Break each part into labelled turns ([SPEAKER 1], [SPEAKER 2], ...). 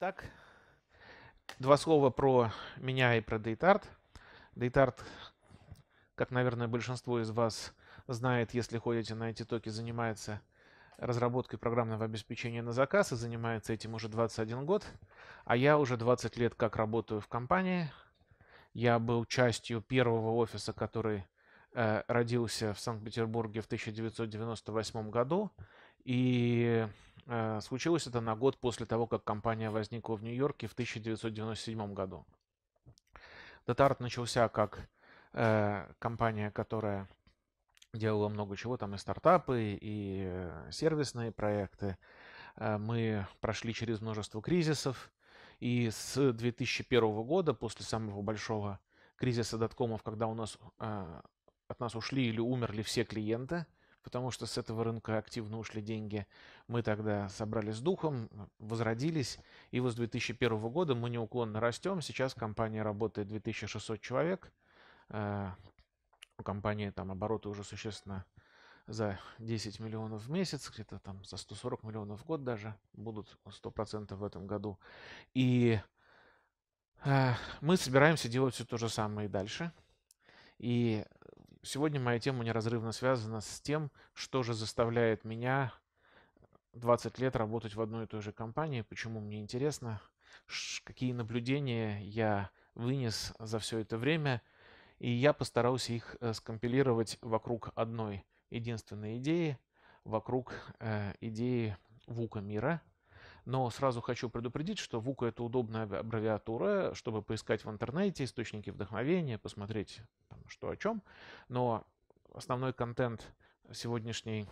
[SPEAKER 1] Итак, два слова про меня и про Дейтарт. Дейтарт, как, наверное, большинство из вас знает, если ходите на эти токи, занимается разработкой программного обеспечения на заказ и занимается этим уже 21 год. А я уже 20 лет как работаю в компании. Я был частью первого офиса, который э, родился в Санкт-Петербурге в 1998 году. И Э, случилось это на год после того, как компания возникла в Нью-Йорке в 1997 году. Детарт начался как э, компания, которая делала много чего, там и стартапы, и э, сервисные проекты. Э, мы прошли через множество кризисов, и с 2001 года, после самого большого кризиса доткомов, когда у нас, э, от нас ушли или умерли все клиенты – потому что с этого рынка активно ушли деньги. Мы тогда собрались с духом, возродились, и вот с 2001 года мы неуклонно растем. Сейчас компания работает 2600 человек. Э, у компании там обороты уже существенно за 10 миллионов в месяц, где-то там за 140 миллионов в год даже, будут 100% в этом году. И э, мы собираемся делать все то же самое и дальше. И Сегодня моя тема неразрывно связана с тем, что же заставляет меня 20 лет работать в одной и той же компании, почему мне интересно, какие наблюдения я вынес за все это время, и я постарался их э, скомпилировать вокруг одной единственной идеи, вокруг э, идеи Вука мира, но сразу хочу предупредить, что ВУКа это удобная аббревиатура, чтобы поискать в интернете источники вдохновения, посмотреть там, что о чем. Но основной контент сегодняшней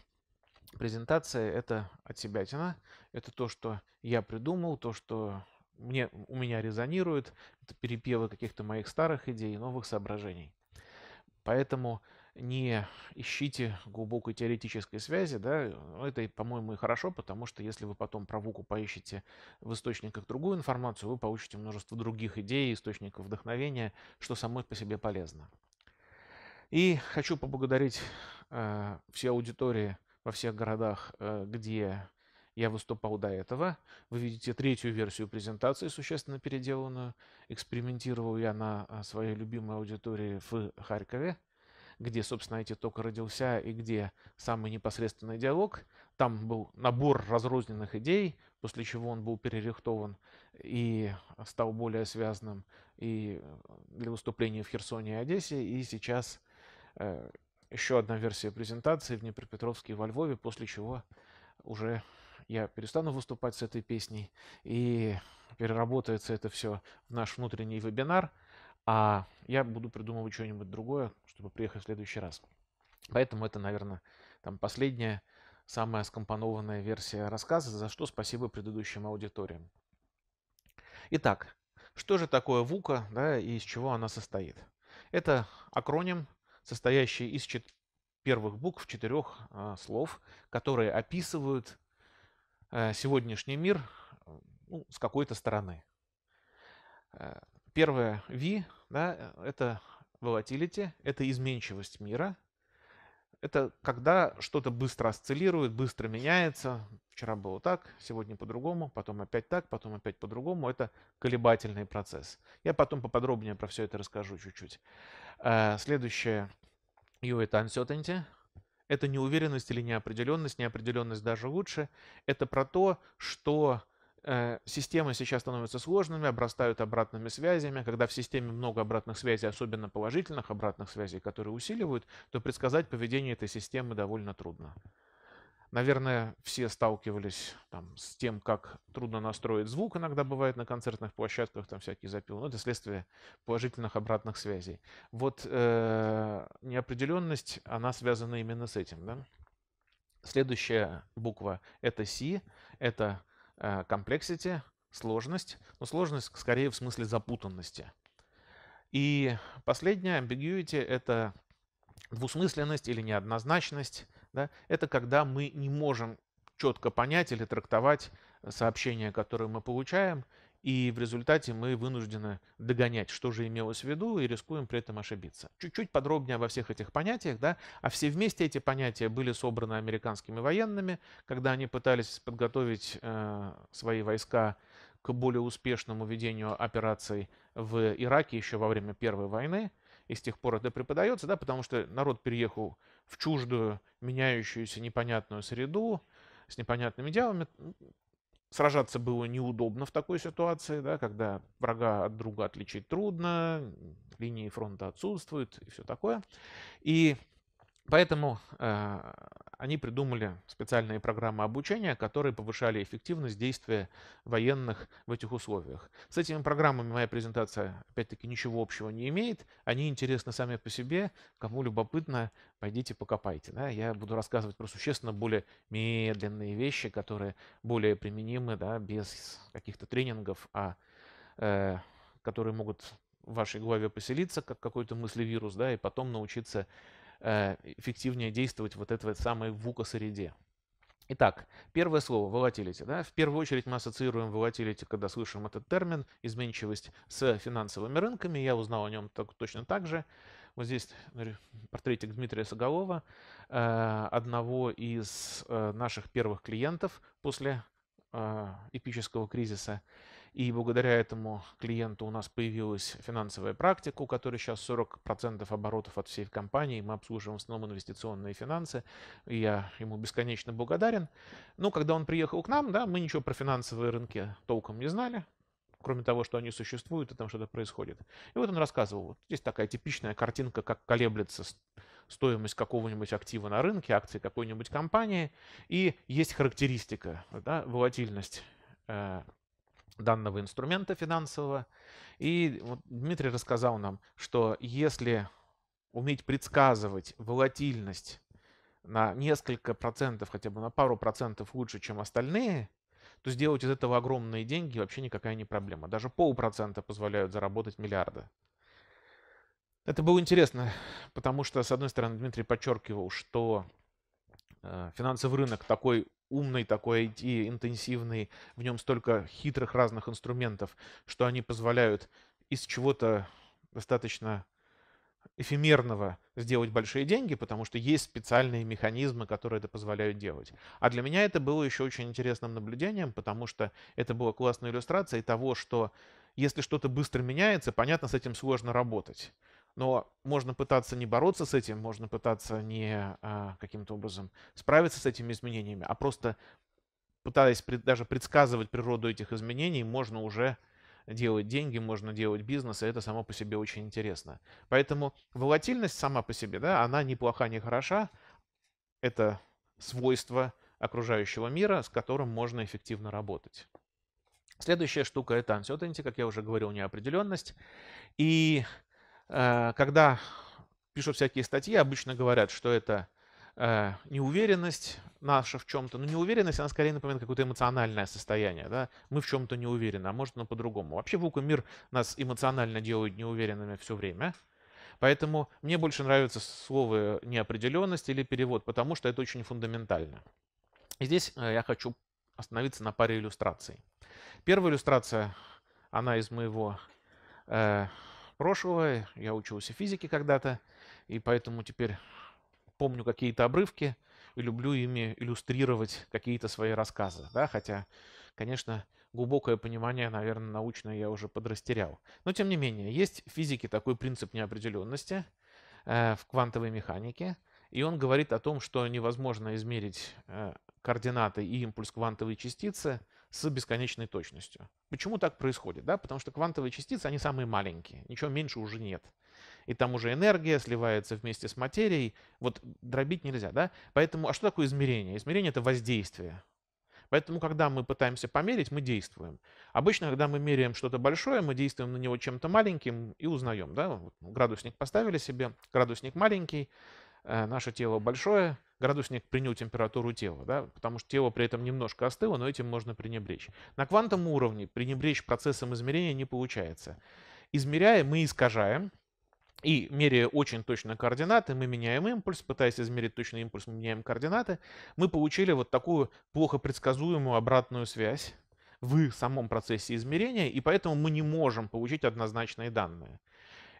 [SPEAKER 1] презентации это от себя тяна. Это то, что я придумал, то, что мне, у меня резонирует, это перепевы каких-то моих старых идей и новых соображений. Поэтому не ищите глубокой теоретической связи, да, это, по-моему, и хорошо, потому что если вы потом про Вуку поищете в источниках другую информацию, вы получите множество других идей, источников вдохновения, что само по себе полезно. И хочу поблагодарить э, все аудитории во всех городах, э, где я выступал до этого. Вы видите третью версию презентации, существенно переделанную. Экспериментировал я на э, своей любимой аудитории в Харькове – где, собственно, эти ток родился и где самый непосредственный диалог. Там был набор разрозненных идей, после чего он был перерихтован и стал более связанным и э, для выступления в Херсоне и Одессе. И сейчас э, еще одна версия презентации в Днепропетровске и во Львове, после чего уже я перестану выступать с этой песней и переработается это все в наш внутренний вебинар – а я буду придумывать что-нибудь другое, чтобы приехать в следующий раз. Поэтому это, наверное, там последняя, самая скомпонованная версия рассказа, за что спасибо предыдущим аудиториям. Итак, что же такое ВУКа да, и из чего она состоит? Это акроним, состоящий из чет... первых букв четырех а, слов, которые описывают а, сегодняшний мир э, ну, с какой-то стороны. Э, первое V да, э, это volatility, это изменчивость мира, это когда что-то быстро осциллирует, быстро меняется. Вчера было так, сегодня по-другому, потом опять так, потом опять по-другому. Это колебательный процесс. Я потом поподробнее про все это расскажу чуть-чуть. Э, следующее U – это uncertainty. Это неуверенность или неопределенность. Неопределенность даже лучше. Это про то, что Э, системы сейчас становятся сложными, обрастают обратными связями. Когда в системе много обратных связей, особенно положительных обратных связей, которые усиливают, то предсказать поведение этой системы довольно трудно. Наверное, все сталкивались там, с тем, как трудно настроить звук, иногда бывает на концертных площадках, там всякие запилы, но ну, это следствие положительных обратных связей. Вот э, неопределенность, она связана именно с этим. Да? Следующая буква — это C, это complexity, э, сложность, но сложность скорее в смысле запутанности. И последнее, ambiguity, это двусмысленность или неоднозначность. Да? Это когда мы не можем четко понять или трактовать э, сообщение, которое мы получаем, и в результате мы вынуждены догонять, что же имелось в виду, и рискуем при этом ошибиться. Чуть-чуть подробнее обо всех этих понятиях, да, а все вместе эти понятия были собраны американскими военными, когда они пытались подготовить э, свои войска к более успешному ведению операций в Ираке еще во время Первой войны. И с тех пор это преподается, да, потому что народ переехал в чуждую, меняющуюся, непонятную среду, с непонятными идеалами, Сражаться было неудобно в такой ситуации, да, когда врага от друга отличить трудно, линии фронта отсутствуют и все такое. И поэтому а, они придумали специальные программы обучения, которые повышали эффективность действия военных в этих условиях. С этими программами моя презентация, опять-таки, ничего общего не имеет. Они интересны сами по себе. Кому любопытно, пойдите покопайте. Да? Я буду рассказывать про существенно более медленные вещи, которые более применимы да, без каких-то тренингов, а э, которые могут в вашей голове поселиться, как какой-то мыслевирус, да, и потом научиться Э, эффективнее действовать вот этой вот самой вуко-среде. Итак, первое слово volatility. Да? В первую очередь мы ассоциируем volatility, когда слышим этот термин, изменчивость с финансовыми рынками. Я узнал о нем так, точно так же. Вот здесь портретик Дмитрия Соголова, э, одного из э, наших первых клиентов после эпического кризиса. И благодаря этому клиенту у нас появилась финансовая практика, у которой сейчас 40% оборотов от всей компании. Мы обслуживаем в основном инвестиционные финансы. И я ему бесконечно благодарен. Но когда он приехал к нам, да, мы ничего про финансовые рынки толком не знали кроме того, что они существуют и там что-то происходит. И вот он рассказывал, вот здесь такая типичная картинка, как колеблется стоимость какого-нибудь актива на рынке, акции какой-нибудь компании, и есть характеристика, да, волатильность э, данного инструмента финансового. И вот Дмитрий рассказал нам, что если уметь предсказывать волатильность на несколько процентов, хотя бы на пару процентов лучше, чем остальные, то сделать из этого огромные деньги вообще никакая не проблема. Даже полпроцента позволяют заработать миллиарды. Это было интересно, потому что, с одной стороны, Дмитрий подчеркивал, что э, финансовый рынок такой умный такой IT-интенсивный, в нем столько хитрых разных инструментов, что они позволяют из чего-то достаточно эфемерного сделать большие деньги, потому что есть специальные механизмы, которые это позволяют делать. А для меня это было еще очень интересным наблюдением, потому что это была классная иллюстрация того, что если что-то быстро меняется, понятно, с этим сложно работать. Но можно пытаться не бороться с этим, можно пытаться не а, каким-то образом справиться с этими изменениями, а просто пытаясь даже предсказывать природу этих изменений, можно уже делать деньги, можно делать бизнес, и это само по себе очень интересно. Поэтому волатильность сама по себе, да, она неплоха, плоха, хороша. Это свойство окружающего мира, с которым можно эффективно работать. Следующая штука — это uncertainty, как я уже говорил, неопределенность. И Э, когда пишут всякие статьи, обычно говорят, что это э, неуверенность наша в чем-то. Но ну, неуверенность, она скорее напоминает какое-то эмоциональное состояние. Да? Мы в чем-то не уверены, а может, но по-другому. Вообще вуку мир нас эмоционально делает неуверенными все время. Поэтому мне больше нравится слово неопределенность или перевод, потому что это очень фундаментально. И здесь э, я хочу остановиться на паре иллюстраций. Первая иллюстрация, она из моего э, прошлого, я учился физике когда-то, и поэтому теперь помню какие-то обрывки и люблю ими иллюстрировать какие-то свои рассказы, да, хотя, конечно, глубокое понимание, наверное, научное я уже подрастерял. Но, тем не менее, есть в физике такой принцип неопределенности э, в квантовой механике, и он говорит о том, что невозможно измерить э, координаты и импульс квантовой частицы – с бесконечной точностью. Почему так происходит? Да? Потому что квантовые частицы, они самые маленькие, ничего меньше уже нет. И там уже энергия сливается вместе с материей, вот дробить нельзя. Да? Поэтому, а что такое измерение? Измерение — это воздействие. Поэтому, когда мы пытаемся померить, мы действуем. Обычно, когда мы меряем что-то большое, мы действуем на него чем-то маленьким и узнаем. Да? Вот градусник поставили себе, градусник маленький, Э, наше тело большое, градусник принял температуру тела, да, потому что тело при этом немножко остыло, но этим можно пренебречь. На квантовом уровне пренебречь процессом измерения не получается. Измеряя, мы искажаем, и меряя очень точно координаты, мы меняем импульс, пытаясь измерить точный импульс, мы меняем координаты. Мы получили вот такую плохо предсказуемую обратную связь в самом процессе измерения, и поэтому мы не можем получить однозначные данные.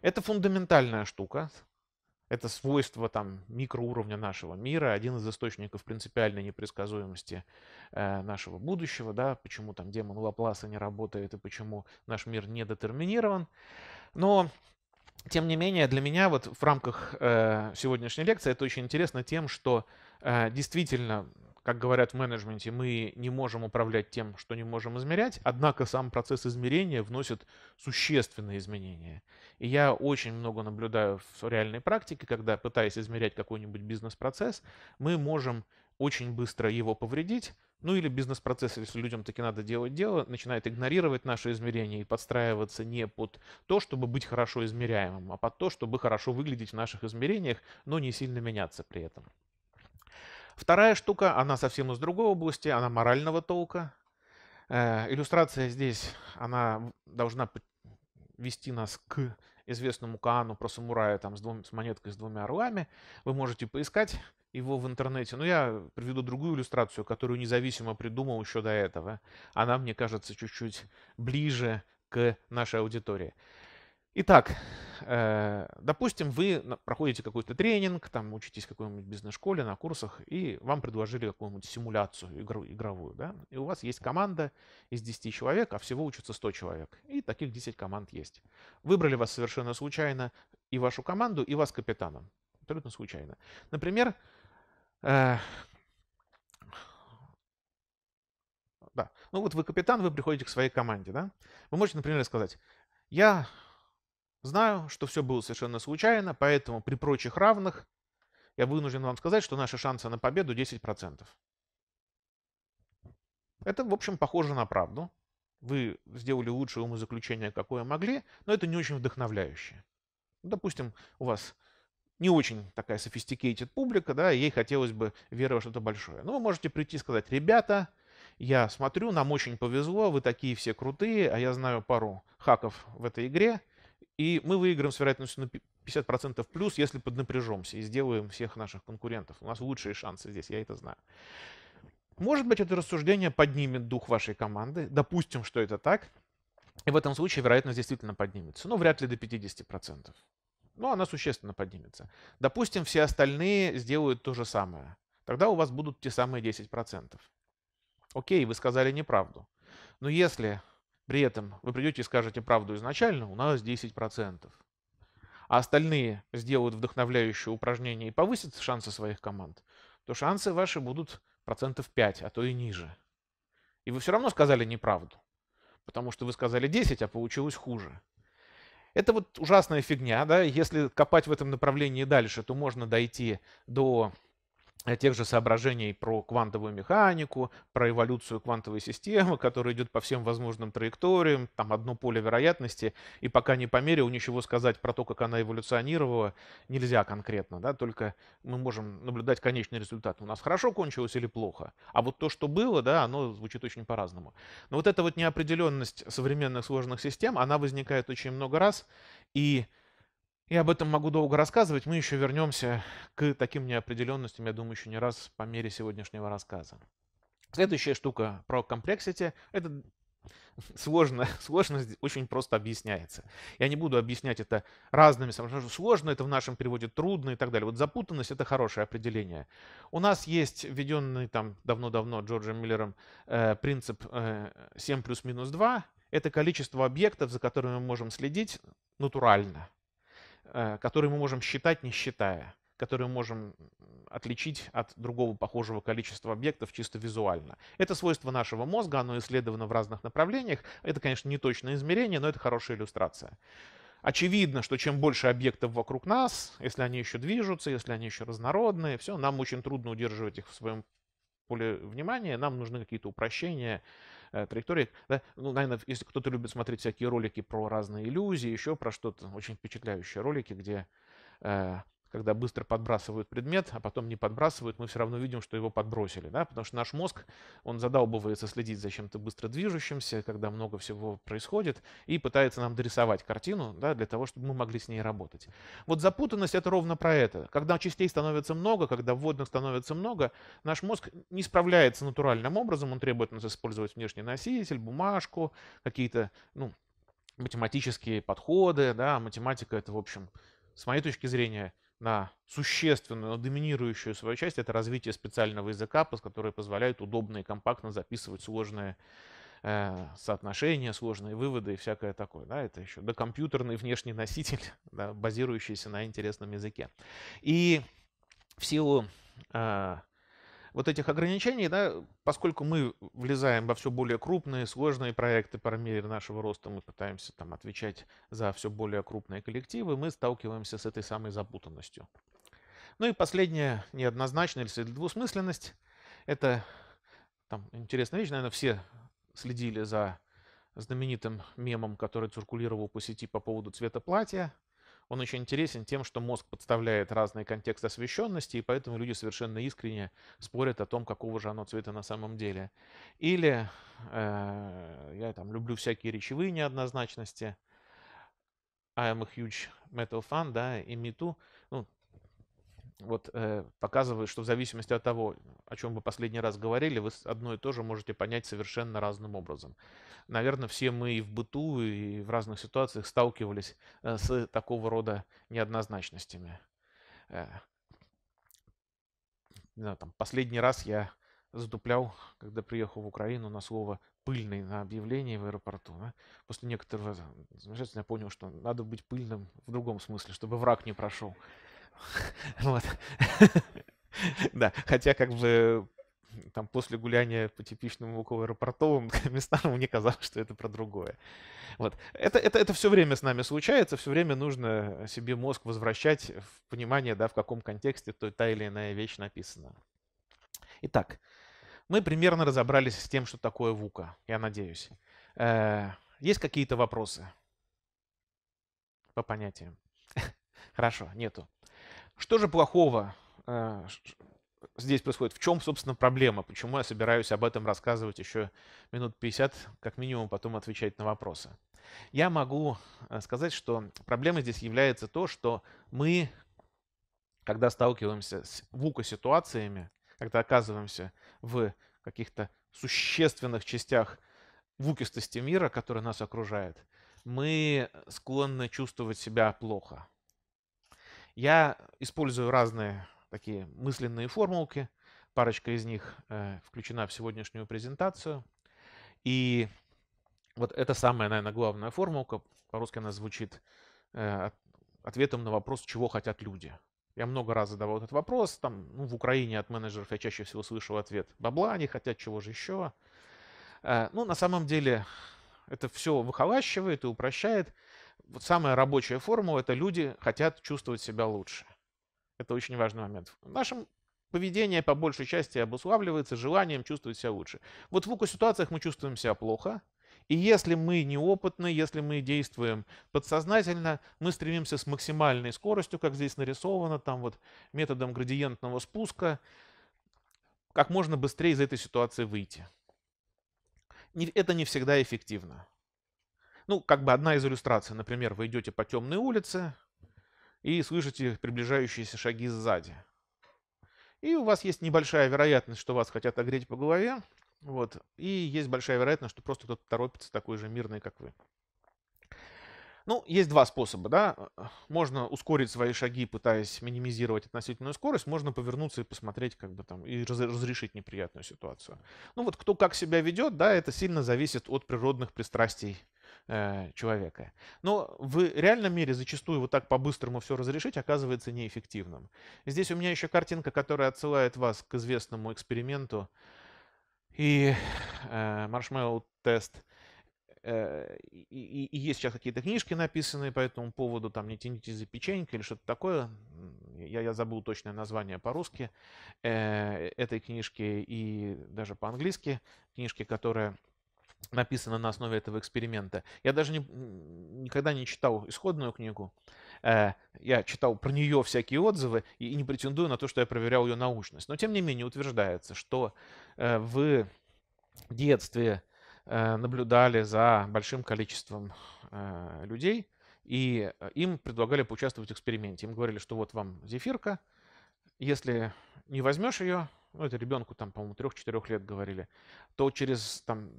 [SPEAKER 1] Это фундаментальная штука, это свойство там, микроуровня нашего мира, один из источников принципиальной непредсказуемости э, нашего будущего, да, почему там демон Лапласа не работает и почему наш мир не детерминирован. Но тем не менее, для меня вот в рамках э, сегодняшней лекции это очень интересно тем, что э, действительно как говорят в менеджменте, мы не можем управлять тем, что не можем измерять, однако сам процесс измерения вносит существенные изменения. И я очень много наблюдаю в реальной практике, когда, пытаясь измерять какой-нибудь бизнес-процесс, мы можем очень быстро его повредить, ну или бизнес-процесс, если людям таки надо делать дело, начинает игнорировать наши измерения и подстраиваться не под то, чтобы быть хорошо измеряемым, а под то, чтобы хорошо выглядеть в наших измерениях, но не сильно меняться при этом. Вторая штука, она совсем из другой области, она морального толка. Э, иллюстрация здесь, она должна вести нас к известному Каану про самурая там, с, двум, с монеткой с двумя орлами. Вы можете поискать его в интернете. Но я приведу другую иллюстрацию, которую независимо придумал еще до этого. Она, мне кажется, чуть-чуть ближе к нашей аудитории. Итак, э, допустим, вы проходите какой-то тренинг, там учитесь в какой-нибудь бизнес-школе, на курсах, и вам предложили какую-нибудь симуляцию игру, игровую, да, и у вас есть команда из 10 человек, а всего учатся 100 человек, и таких 10 команд есть. Выбрали вас совершенно случайно и вашу команду, и вас капитаном, абсолютно случайно. Например, э да. Ну вот вы капитан, вы приходите к своей команде, да? Вы можете, например, сказать, я Знаю, что все было совершенно случайно, поэтому при прочих равных я вынужден вам сказать, что наши шансы на победу 10%. Это, в общем, похоже на правду. Вы сделали лучшее умозаключение, какое могли, но это не очень вдохновляюще. Допустим, у вас не очень такая sophisticated публика, да, ей хотелось бы веровать что-то большое. Но ну, вы можете прийти и сказать, ребята, я смотрю, нам очень повезло, вы такие все крутые, а я знаю пару хаков в этой игре – и мы выиграем с вероятностью на 50% плюс, если поднапряжемся и сделаем всех наших конкурентов. У нас лучшие шансы здесь, я это знаю. Может быть, это рассуждение поднимет дух вашей команды. Допустим, что это так. И в этом случае вероятность действительно поднимется. Но ну, вряд ли до 50%. Но она существенно поднимется. Допустим, все остальные сделают то же самое. Тогда у вас будут те самые 10%. Окей, вы сказали неправду. Но если при этом вы придете и скажете правду изначально, у нас 10%. А остальные сделают вдохновляющее упражнение и повысят шансы своих команд, то шансы ваши будут процентов 5, а то и ниже. И вы все равно сказали неправду, потому что вы сказали 10, а получилось хуже. Это вот ужасная фигня, да, если копать в этом направлении дальше, то можно дойти до Э, тех же соображений про квантовую механику, про эволюцию квантовой системы, которая идет по всем возможным траекториям, там одно поле вероятности, и пока не по мере у ничего сказать про то, как она эволюционировала, нельзя конкретно, да, только мы можем наблюдать конечный результат. У нас хорошо кончилось или плохо, а вот то, что было, да, оно звучит очень по-разному. Но вот эта вот неопределенность современных сложных систем, она возникает очень много раз, и я об этом могу долго рассказывать. Мы еще вернемся к таким неопределенностям, я думаю, еще не раз по мере сегодняшнего рассказа. Следующая штука про комплексити – это сложно, сложность очень просто объясняется. Я не буду объяснять это разными, потому что сложно это в нашем переводе трудно и так далее. Вот запутанность это хорошее определение. У нас есть введенный там давно-давно Джорджем Миллером э, принцип э, 7 плюс минус 2. Это количество объектов, за которыми мы можем следить натурально. Э, который мы можем считать, не считая, который мы можем отличить от другого похожего количества объектов чисто визуально. Это свойство нашего мозга, оно исследовано в разных направлениях. Это, конечно, не точное измерение, но это хорошая иллюстрация. Очевидно, что чем больше объектов вокруг нас, если они еще движутся, если они еще разнородные, все, нам очень трудно удерживать их в своем поле внимания, нам нужны какие-то упрощения, Э, траекториях. Да? Ну, наверное, если кто-то любит смотреть всякие ролики про разные иллюзии, еще про что-то, очень впечатляющие ролики, где э, когда быстро подбрасывают предмет, а потом не подбрасывают, мы все равно видим, что его подбросили. Да? Потому что наш мозг, он задалбывается следить за чем-то быстро движущимся, когда много всего происходит, и пытается нам дорисовать картину да, для того, чтобы мы могли с ней работать. Вот запутанность — это ровно про это. Когда частей становится много, когда вводных становится много, наш мозг не справляется натуральным образом, он требует нас использовать внешний носитель, бумажку, какие-то ну, математические подходы. Да? А математика — это, в общем, с моей точки зрения — на существенную, на доминирующую свою часть, это развитие специального языка, который позволяет удобно и компактно записывать сложные э, соотношения, сложные выводы и всякое такое. Да, это еще докомпьютерный внешний носитель, да, базирующийся на интересном языке. И в силу э, вот этих ограничений, да, поскольку мы влезаем во все более крупные, сложные проекты по мере нашего роста, мы пытаемся там отвечать за все более крупные коллективы, мы сталкиваемся с этой самой запутанностью. Ну и последняя неоднозначность или двусмысленность – это там интересная вещь, наверное, все следили за знаменитым мемом, который циркулировал по сети по поводу цвета платья – он очень интересен тем, что мозг подставляет разные контексты освещенности, и поэтому люди совершенно искренне спорят о том, какого же оно цвета на самом деле. Или э, я там люблю всякие речевые неоднозначности. I am a huge metal fan, да, и Me Too вот э, показывает, что в зависимости от того, о чем вы последний раз говорили, вы одно и то же можете понять совершенно разным образом. Наверное, все мы и в быту, и в разных ситуациях сталкивались э, с такого рода неоднозначностями. Э, не там, последний раз я задуплял, когда приехал в Украину, на слово «пыльный» на объявлении в аэропорту. Да? После некоторого э, замешательства я понял, что надо быть пыльным в другом смысле, чтобы враг не прошел. Вот. Да, хотя как бы там после гуляния по типичным около-аэропортовым местам мне казалось, что это про другое. Вот. Это, это, это все время с нами случается, все время нужно себе мозг возвращать в понимание, да, в каком контексте то, та или иная вещь написана. Итак, мы примерно разобрались с тем, что такое ВУКа, я надеюсь. Э, есть какие-то вопросы по понятиям? Хорошо, нету. Что же плохого э, здесь происходит? В чем, собственно, проблема? Почему я собираюсь об этом рассказывать еще минут 50, как минимум, потом отвечать на вопросы? Я могу э, сказать, что проблемой здесь является то, что мы, когда сталкиваемся с вуко-ситуациями, когда оказываемся в каких-то существенных частях вукистости мира, который нас окружает, мы склонны чувствовать себя плохо. Я использую разные такие мысленные формулки. Парочка из них э, включена в сегодняшнюю презентацию. И вот это самая, наверное, главная формулка. По-русски она звучит э, ответом на вопрос, чего хотят люди. Я много раз задавал этот вопрос. Там, ну, в Украине от менеджеров я чаще всего слышал ответ «бабла, они хотят чего же еще». Э, ну, на самом деле, это все выхолащивает и упрощает – вот самая рабочая формула – это люди хотят чувствовать себя лучше. Это очень важный момент. В нашем поведении по большей части обуславливается желанием чувствовать себя лучше. Вот в ситуациях мы чувствуем себя плохо, и если мы неопытны, если мы действуем подсознательно, мы стремимся с максимальной скоростью, как здесь нарисовано, там вот методом градиентного спуска, как можно быстрее из этой ситуации выйти. Это не всегда эффективно. Ну, как бы одна из иллюстраций. Например, вы идете по темной улице и слышите приближающиеся шаги сзади. И у вас есть небольшая вероятность, что вас хотят огреть по голове. Вот. И есть большая вероятность, что просто кто-то торопится такой же мирный, как вы. Ну, есть два способа, да. Можно ускорить свои шаги, пытаясь минимизировать относительную скорость, можно повернуться и посмотреть, как бы там, и разрешить неприятную ситуацию. Ну вот кто как себя ведет, да, это сильно зависит от природных пристрастий Э, человека. Но в реальном мире зачастую вот так по-быстрому все разрешить оказывается неэффективным. Здесь у меня еще картинка, которая отсылает вас к известному эксперименту и э, маршмеллоу тест. Э, и, и есть сейчас какие-то книжки написанные по этому поводу, там «Не тяните за печенькой» или что-то такое. Я, я забыл точное название по-русски э, этой книжки и даже по-английски. Книжки, которая написано на основе этого эксперимента. Я даже не, никогда не читал исходную книгу. Э, я читал про нее всякие отзывы и не претендую на то, что я проверял ее научность. Но тем не менее утверждается, что э, в детстве э, наблюдали за большим количеством людей, и им предлагали поучаствовать в эксперименте. Им говорили, что вот вам зефирка, если не возьмешь ее, ну, это ребенку там, по-моему, 3-4 лет говорили, то через там,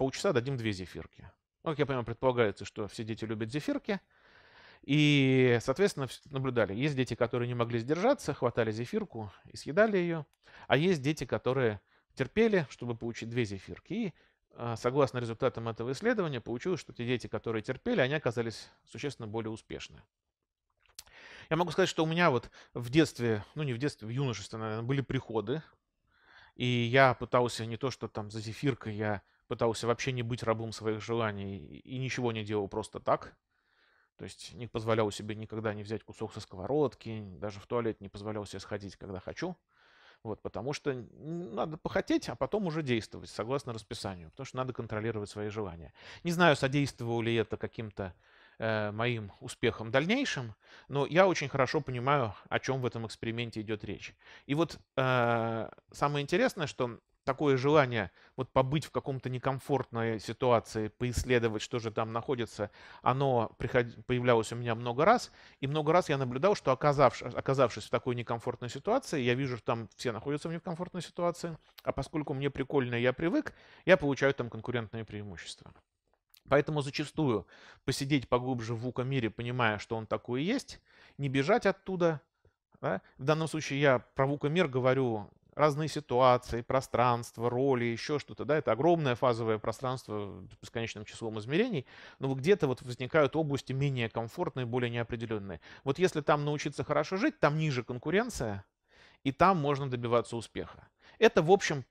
[SPEAKER 1] полчаса дадим две зефирки. Ну, Как я понимаю, предполагается, что все дети любят зефирки. И, соответственно, наблюдали. Есть дети, которые не могли сдержаться, хватали зефирку и съедали ее. А есть дети, которые терпели, чтобы получить две зефирки. И а, согласно результатам этого исследования, получилось, что те дети, которые терпели, они оказались существенно более успешны. Я могу сказать, что у меня вот в детстве, ну не в детстве, в юношестве, наверное, были приходы. И я пытался не то, что там за зефиркой я пытался вообще не быть рабом своих желаний и ничего не делал просто так. То есть не позволял себе никогда не взять кусок со сковородки, даже в туалет не позволял себе сходить, когда хочу. Вот, потому что надо похотеть, а потом уже действовать, согласно расписанию, потому что надо контролировать свои желания. Не знаю, содействовало ли это каким-то э, моим успехом дальнейшим, но я очень хорошо понимаю, о чем в этом эксперименте идет речь. И вот э, самое интересное, что такое желание вот побыть в каком-то некомфортной ситуации, поисследовать, что же там находится, оно приход... появлялось у меня много раз. И много раз я наблюдал, что оказавшись, оказавшись в такой некомфортной ситуации, я вижу, что там все находятся в некомфортной ситуации. А поскольку мне прикольно, я привык, я получаю там конкурентное преимущество. Поэтому зачастую посидеть поглубже в ука мире понимая, что он такой и есть, не бежать оттуда. Да? В данном случае я про ВУКа-мир говорю разные ситуации, пространство, роли, еще что-то. Да? Это огромное фазовое пространство с бесконечным числом измерений, но где-то вот возникают области менее комфортные, более неопределенные. Вот если там научиться хорошо жить, там ниже конкуренция, и там можно добиваться успеха. Это, в общем,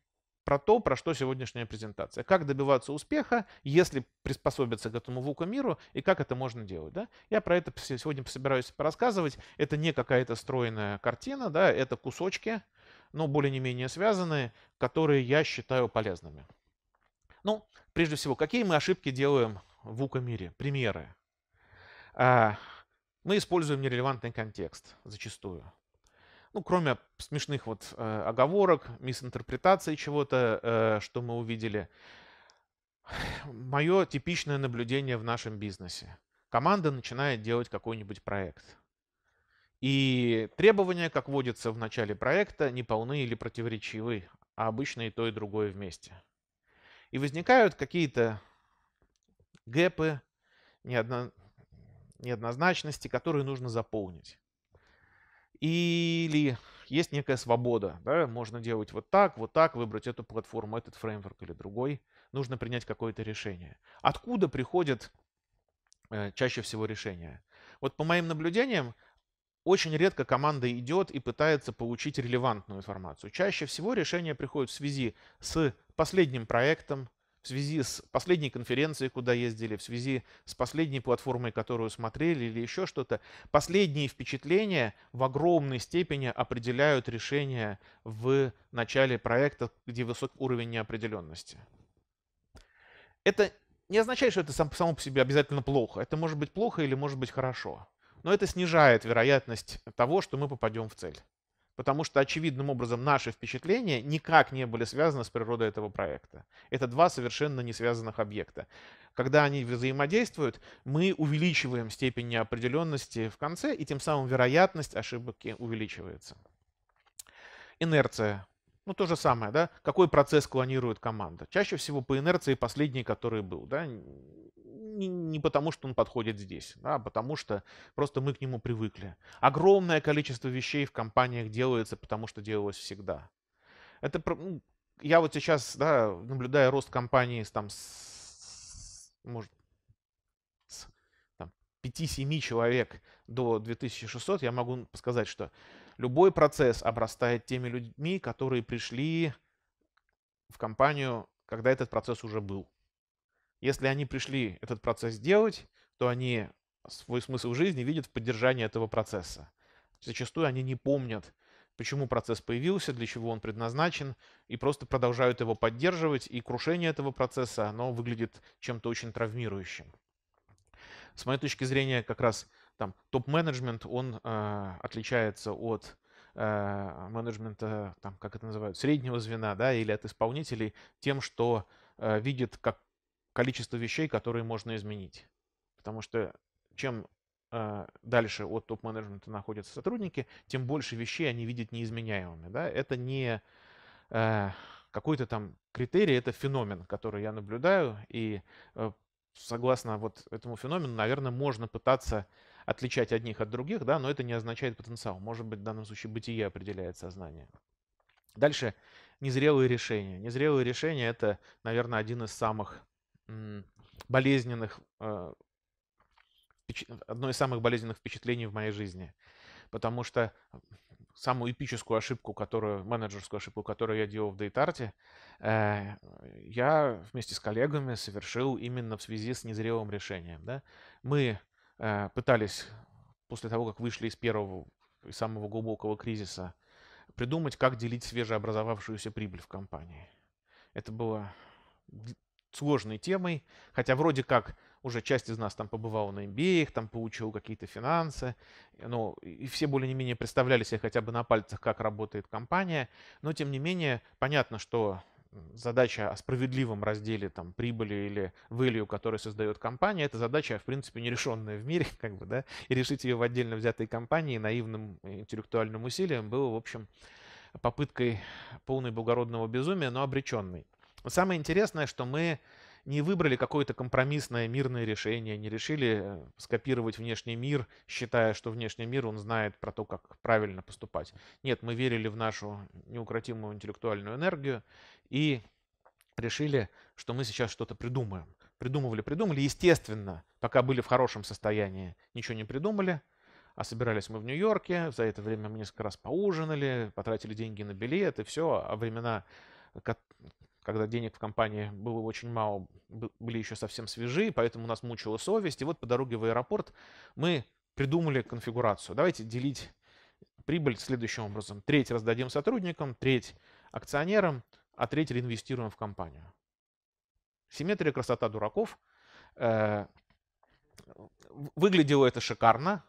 [SPEAKER 1] про то, про что сегодняшняя презентация. Как добиваться успеха, если приспособиться к этому вуку миру и как это можно делать. Да? Я про это сегодня собираюсь рассказывать. Это не какая-то стройная картина, да? это кусочки, но более не менее связанные, которые я считаю полезными. Ну, прежде всего, какие мы ошибки делаем в УКО-мире? Примеры. А, мы используем нерелевантный контекст зачастую. Ну, кроме смешных вот э, оговорок, мисс мисинтерпретации чего-то, э, что мы увидели. Мое типичное наблюдение в нашем бизнесе. Команда начинает делать какой-нибудь проект. И требования, как водится в начале проекта, не полны или противоречивы, а обычно и то, и другое вместе. И возникают какие-то гэпы, неодно... неоднозначности, которые нужно заполнить. Или есть некая свобода, да? можно делать вот так, вот так, выбрать эту платформу, этот фреймворк или другой. Нужно принять какое-то решение. Откуда приходят э, чаще всего решения? Вот по моим наблюдениям, очень редко команда идет и пытается получить релевантную информацию. Чаще всего решение приходит в связи с последним проектом, в связи с последней конференцией, куда ездили, в связи с последней платформой, которую смотрели или еще что-то. Последние впечатления в огромной степени определяют решение в начале проекта, где высок уровень неопределенности. Это не означает, что это само по себе обязательно плохо. Это может быть плохо или может быть хорошо но это снижает вероятность того, что мы попадем в цель. Потому что очевидным образом наши впечатления никак не были связаны с природой этого проекта. Это два совершенно не связанных объекта. Когда они взаимодействуют, мы увеличиваем степень неопределенности в конце, и тем самым вероятность ошибки увеличивается. Инерция. Ну, то же самое, да? Какой процесс клонирует команда? Чаще всего по инерции последний, который был, да? не, не потому, что он подходит здесь, да, а потому что просто мы к нему привыкли. Огромное количество вещей в компаниях делается, потому что делалось всегда. Это ну, я вот сейчас, да, наблюдая рост компании с, там, с, может, с, там, 5-7 человек до 2600, я могу сказать, что любой процесс обрастает теми людьми, которые пришли в компанию, когда этот процесс уже был. Если они пришли этот процесс делать, то они свой смысл жизни видят в поддержании этого процесса. Зачастую они не помнят, почему процесс появился, для чего он предназначен, и просто продолжают его поддерживать, и крушение этого процесса, оно выглядит чем-то очень травмирующим. С моей точки зрения, как раз там топ-менеджмент, он э, отличается от э, менеджмента, там, как это называют, среднего звена, да, или от исполнителей тем, что э, видит, как количество вещей, которые можно изменить. Потому что чем э, дальше от топ-менеджмента находятся сотрудники, тем больше вещей они видят неизменяемыми. Да? Это не э, какой-то там критерий, это феномен, который я наблюдаю, и э, согласно вот этому феномену, наверное, можно пытаться отличать одних от других, да, но это не означает потенциал. Может быть, в данном случае бытие определяет сознание. Дальше незрелые решения. Незрелые решения — это, наверное, один из самых болезненных, э, одно из самых болезненных впечатлений в моей жизни. Потому что самую эпическую ошибку, которую, менеджерскую ошибку, которую я делал в Дейтарте, э, я вместе с коллегами совершил именно в связи с незрелым решением. Да? Мы э, пытались после того, как вышли из первого и самого глубокого кризиса, придумать, как делить свежеобразовавшуюся прибыль в компании. Это было сложной темой, хотя вроде как уже часть из нас там побывала на MBA, там получил какие-то финансы, ну, и все более-менее представляли себе хотя бы на пальцах, как работает компания, но тем не менее понятно, что задача о справедливом разделе там, прибыли или value, который создает компания, это задача, в принципе, нерешенная в мире, как бы, да, и решить ее в отдельно взятой компании наивным интеллектуальным усилием было, в общем, попыткой полной благородного безумия, но обреченной. Самое интересное, что мы не выбрали какое-то компромиссное мирное решение, не решили э, скопировать внешний мир, считая, что внешний мир, он знает про то, как правильно поступать. Нет, мы верили в нашу неукротимую интеллектуальную энергию и решили, что мы сейчас что-то придумаем. Придумывали, придумали. Естественно, пока были в хорошем состоянии, ничего не придумали. А собирались мы в Нью-Йорке, за это время мы несколько раз поужинали, потратили деньги на билеты и все. А времена э, когда денег в компании было очень мало, были еще совсем свежи, поэтому нас мучила совесть. И вот по дороге в аэропорт мы придумали конфигурацию. Давайте делить прибыль следующим образом. Треть раздадим сотрудникам, треть акционерам, а треть реинвестируем в компанию. Симметрия, красота дураков. Э, выглядело это шикарно.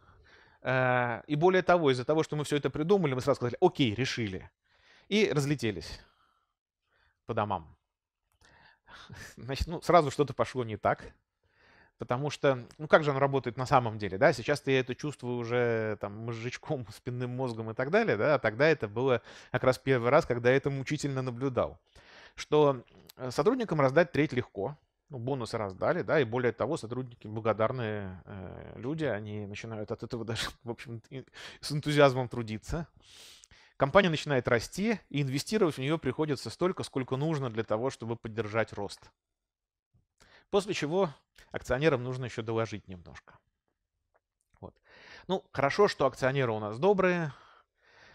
[SPEAKER 1] Э, и более того, из-за того, что мы все это придумали, мы сразу сказали, окей, решили. И разлетелись по домам. Значит, ну, сразу что-то пошло не так, потому что, ну, как же оно работает на самом деле, да? Сейчас-то я это чувствую уже там мозжечком, спинным мозгом и так далее, да? А тогда это было как раз первый раз, когда я это мучительно наблюдал. Что э, сотрудникам раздать треть легко, ну, бонусы раздали, да, и более того, сотрудники благодарные э, люди, они начинают от этого даже, в общем, с энтузиазмом трудиться. Компания начинает расти, и инвестировать в нее приходится столько, сколько нужно для того, чтобы поддержать рост. После чего акционерам нужно еще доложить немножко. Вот. Ну, хорошо, что акционеры у нас добрые,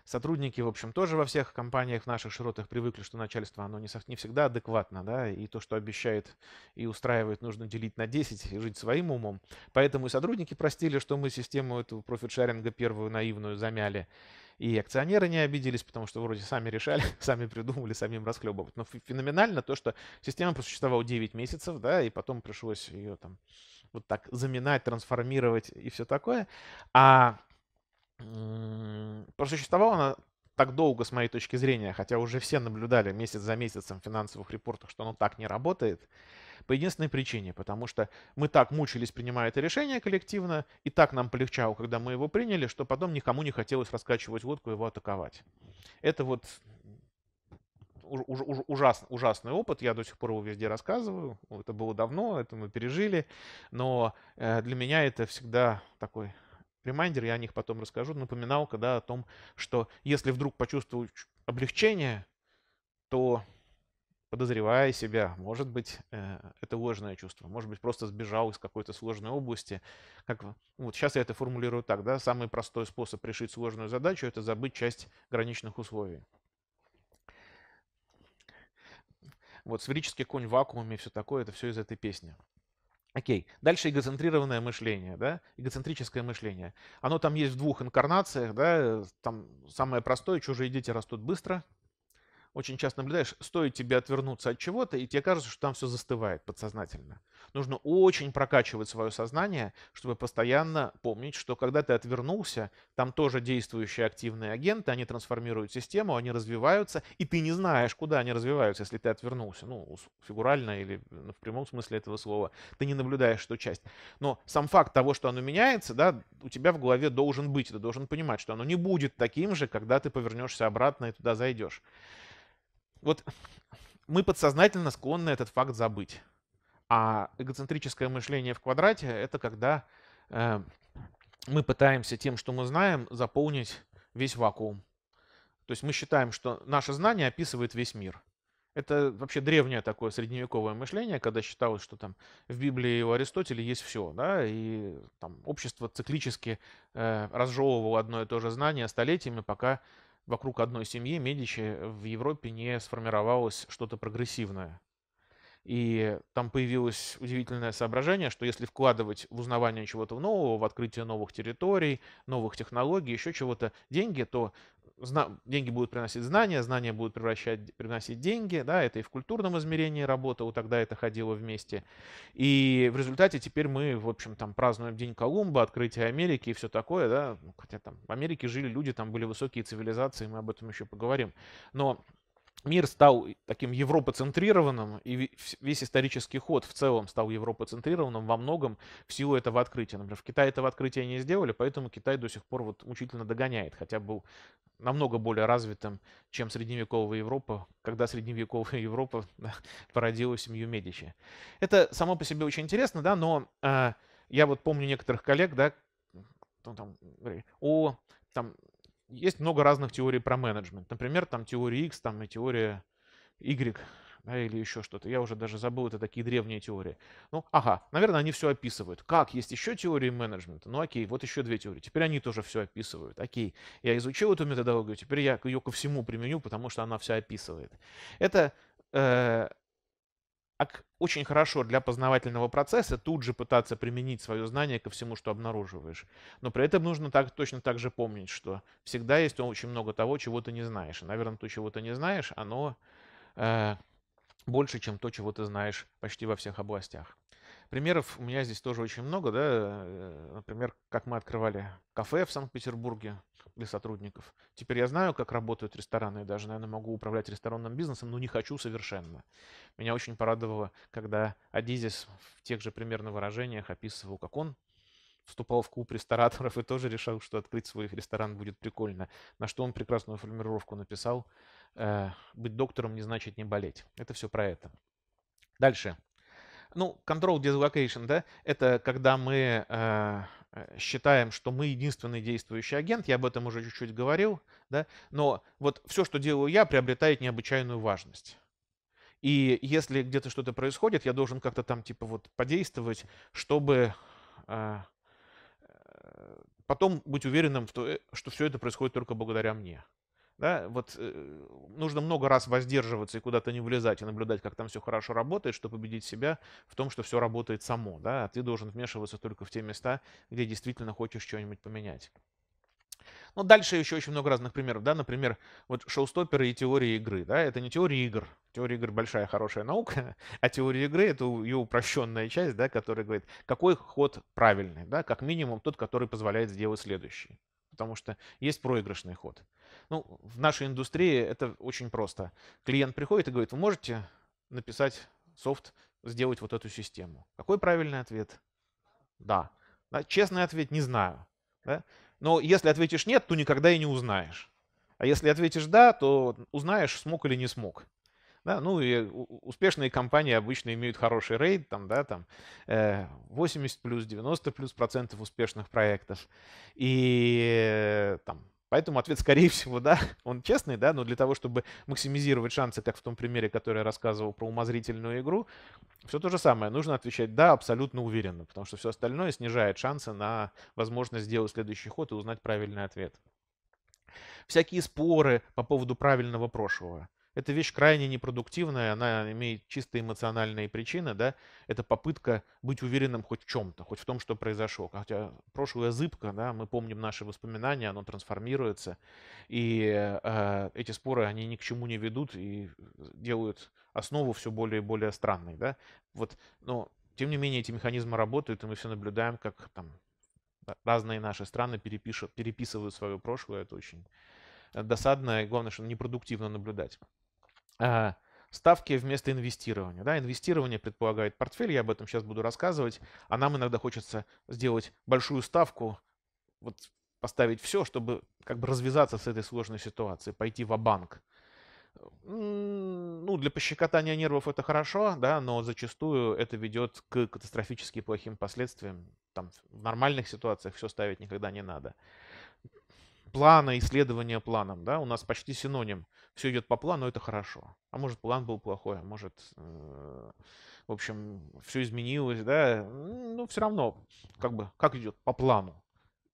[SPEAKER 1] сотрудники, в общем, тоже во всех компаниях в наших широтах привыкли, что начальство, оно не, не всегда адекватно, да, и то, что обещает и устраивает, нужно делить на 10 и жить своим умом. Поэтому и сотрудники простили, что мы систему эту профит-шаринга первую наивную замяли. И акционеры не обиделись, потому что вроде сами решали, сами придумали, самим расхлебывать. Но феноменально то, что система просуществовала 9 месяцев, да, и потом пришлось ее там вот так заминать, трансформировать и все такое. А просуществовала она так долго, с моей точки зрения, хотя уже все наблюдали месяц за месяцем в финансовых репортах, что оно так не работает, по единственной причине, потому что мы так мучились, принимая это решение коллективно, и так нам полегчало, когда мы его приняли, что потом никому не хотелось раскачивать лодку и его атаковать. Это вот уж, уж, ужас, ужасный опыт, я до сих пор его везде рассказываю, это было давно, это мы пережили, но э, для меня это всегда такой ремайдер, я о них потом расскажу, напоминалка, да, о том, что если вдруг почувствовал облегчение, то подозревая себя, может быть, э, это ложное чувство, может быть, просто сбежал из какой-то сложной области. Как, вот сейчас я это формулирую так, да, самый простой способ решить сложную задачу – это забыть часть граничных условий. Вот сферический конь в вакууме и все такое, это все из этой песни. Окей. Дальше эгоцентрированное мышление, да, эгоцентрическое мышление. Оно там есть в двух инкарнациях, да, э, там самое простое, чужие дети растут быстро, очень часто наблюдаешь, стоит тебе отвернуться от чего-то, и тебе кажется, что там все застывает подсознательно. Нужно очень прокачивать свое сознание, чтобы постоянно помнить, что когда ты отвернулся, там тоже действующие активные агенты, они трансформируют систему, они развиваются, и ты не знаешь, куда они развиваются, если ты отвернулся. Ну, фигурально или ну, в прямом смысле этого слова. Ты не наблюдаешь эту часть. Но сам факт того, что оно меняется, да, у тебя в голове должен быть, ты должен понимать, что оно не будет таким же, когда ты повернешься обратно и туда зайдешь вот мы подсознательно склонны этот факт забыть. А эгоцентрическое мышление в квадрате — это когда э, мы пытаемся тем, что мы знаем, заполнить весь вакуум. То есть мы считаем, что наше знание описывает весь мир. Это вообще древнее такое средневековое мышление, когда считалось, что там в Библии и у Аристотеля есть все, да, и там общество циклически э, разжевывало одно и то же знание столетиями, пока вокруг одной семьи Медичи в Европе не сформировалось что-то прогрессивное. И там появилось удивительное соображение, что если вкладывать в узнавание чего-то нового, в открытие новых территорий, новых технологий, еще чего-то, деньги, то зна- деньги будут приносить знания, знания будут превращать, приносить деньги, да, это и в культурном измерении работало, тогда это ходило вместе. И в результате теперь мы, в общем, там празднуем День Колумба, открытие Америки и все такое, да, хотя там в Америке жили люди, там были высокие цивилизации, мы об этом еще поговорим. Но мир стал таким европоцентрированным, и весь исторический ход в целом стал европоцентрированным во многом в силу этого открытия. Например, в Китае этого открытия не сделали, поэтому Китай до сих пор вот мучительно догоняет, хотя был намного более развитым, чем средневековая Европа, когда средневековая Европа породила семью Медичи. Это само по себе очень интересно, да, но э, я вот помню некоторых коллег, да, там, о там, есть много разных теорий про менеджмент. Например, там теория X там, и теория Y да, или еще что-то. Я уже даже забыл, это такие древние теории. Ну, ага, наверное, они все описывают. Как? Есть еще теории менеджмента? Ну, окей, вот еще две теории. Теперь они тоже все описывают. Окей, я изучил эту методологию, теперь я ее ко всему применю, потому что она вся описывает. Это э, ак очень хорошо для познавательного процесса тут же пытаться применить свое знание ко всему, что обнаруживаешь. Но при этом нужно так, точно так же помнить, что всегда есть очень много того, чего ты не знаешь. И, наверное, то, чего ты не знаешь, оно э, больше, чем то, чего ты знаешь почти во всех областях. Примеров у меня здесь тоже очень много, да. Э, например, как мы открывали кафе в Санкт-Петербурге для сотрудников. Теперь я знаю, как работают рестораны. Я даже, наверное, могу управлять ресторанным бизнесом, но не хочу совершенно. Меня очень порадовало, когда Адизис в тех же примерно выражениях описывал, как он вступал в клуб рестораторов и тоже решал, что открыть свой ресторан будет прикольно. На что он прекрасную формулировку написал э, «Быть доктором не значит не болеть». Это все про это. Дальше ну, control dislocation, да, это когда мы э, э, считаем, что мы единственный действующий агент, я об этом уже чуть-чуть говорил, да, но вот все, что делаю я, приобретает необычайную важность. И если где-то что-то происходит, я должен как-то там типа вот подействовать, чтобы э, э потом быть уверенным, в э, что, что все это происходит только благодаря мне. Да, вот э, нужно много раз воздерживаться и куда-то не влезать, и наблюдать, как там все хорошо работает, чтобы убедить себя в том, что все работает само. Да? А ты должен вмешиваться только в те места, где действительно хочешь что-нибудь поменять. Ну, дальше еще очень много разных примеров, да, например, вот шоустоперы и теория игры, да, это не теория игр, теория игр большая хорошая наука, а теория игры это ее упрощенная часть, да, которая говорит, какой ход правильный, да, как минимум тот, который позволяет сделать следующий потому что есть проигрышный ход. Ну, в нашей индустрии это очень просто. Клиент приходит и говорит, вы можете написать софт, сделать вот эту систему. Какой правильный ответ? Да. да честный ответ не знаю. Да? Но если ответишь нет, то никогда и не узнаешь. А если ответишь да, то узнаешь, смог или не смог. Да, ну и успешные компании обычно имеют хороший рейд, там, да, там 80 э, плюс, 90 плюс процентов успешных проектов. И там Поэтому ответ, скорее всего, да, он честный, да, но для того, чтобы максимизировать шансы, как в том примере, который я рассказывал про умозрительную игру, все то же самое. Нужно отвечать «да» абсолютно уверенно, потому что все остальное снижает шансы на возможность сделать следующий ход и узнать правильный ответ. Всякие споры по поводу правильного прошлого. Эта вещь крайне непродуктивная, она имеет чисто эмоциональные причины, да, это попытка быть уверенным хоть в чем-то, хоть в том, что произошло. Хотя прошлое зыбко, да, мы помним наши воспоминания, оно трансформируется, и э, эти споры, они ни к чему не ведут и э, делают основу все более и более странной, да. Вот, но тем не менее эти механизмы работают, и мы все наблюдаем, как там разные наши страны перепишут, переписывают свое прошлое, это очень э, досадно и, главное, что непродуктивно наблюдать. Э, ставки вместо инвестирования. Да, инвестирование предполагает портфель, я об этом сейчас буду рассказывать, а нам иногда хочется сделать большую ставку, вот поставить все, чтобы как бы развязаться с этой сложной ситуации, пойти в банк ну, для пощекотания нервов это хорошо, да, но зачастую это ведет к катастрофически плохим последствиям. Там в нормальных ситуациях все ставить никогда не надо плана, исследования планом, да, у нас почти синоним. Все идет по плану, это хорошо. А может, план был плохой, а может, э, в общем, все изменилось, да. Ну, все равно, как бы, как идет по плану.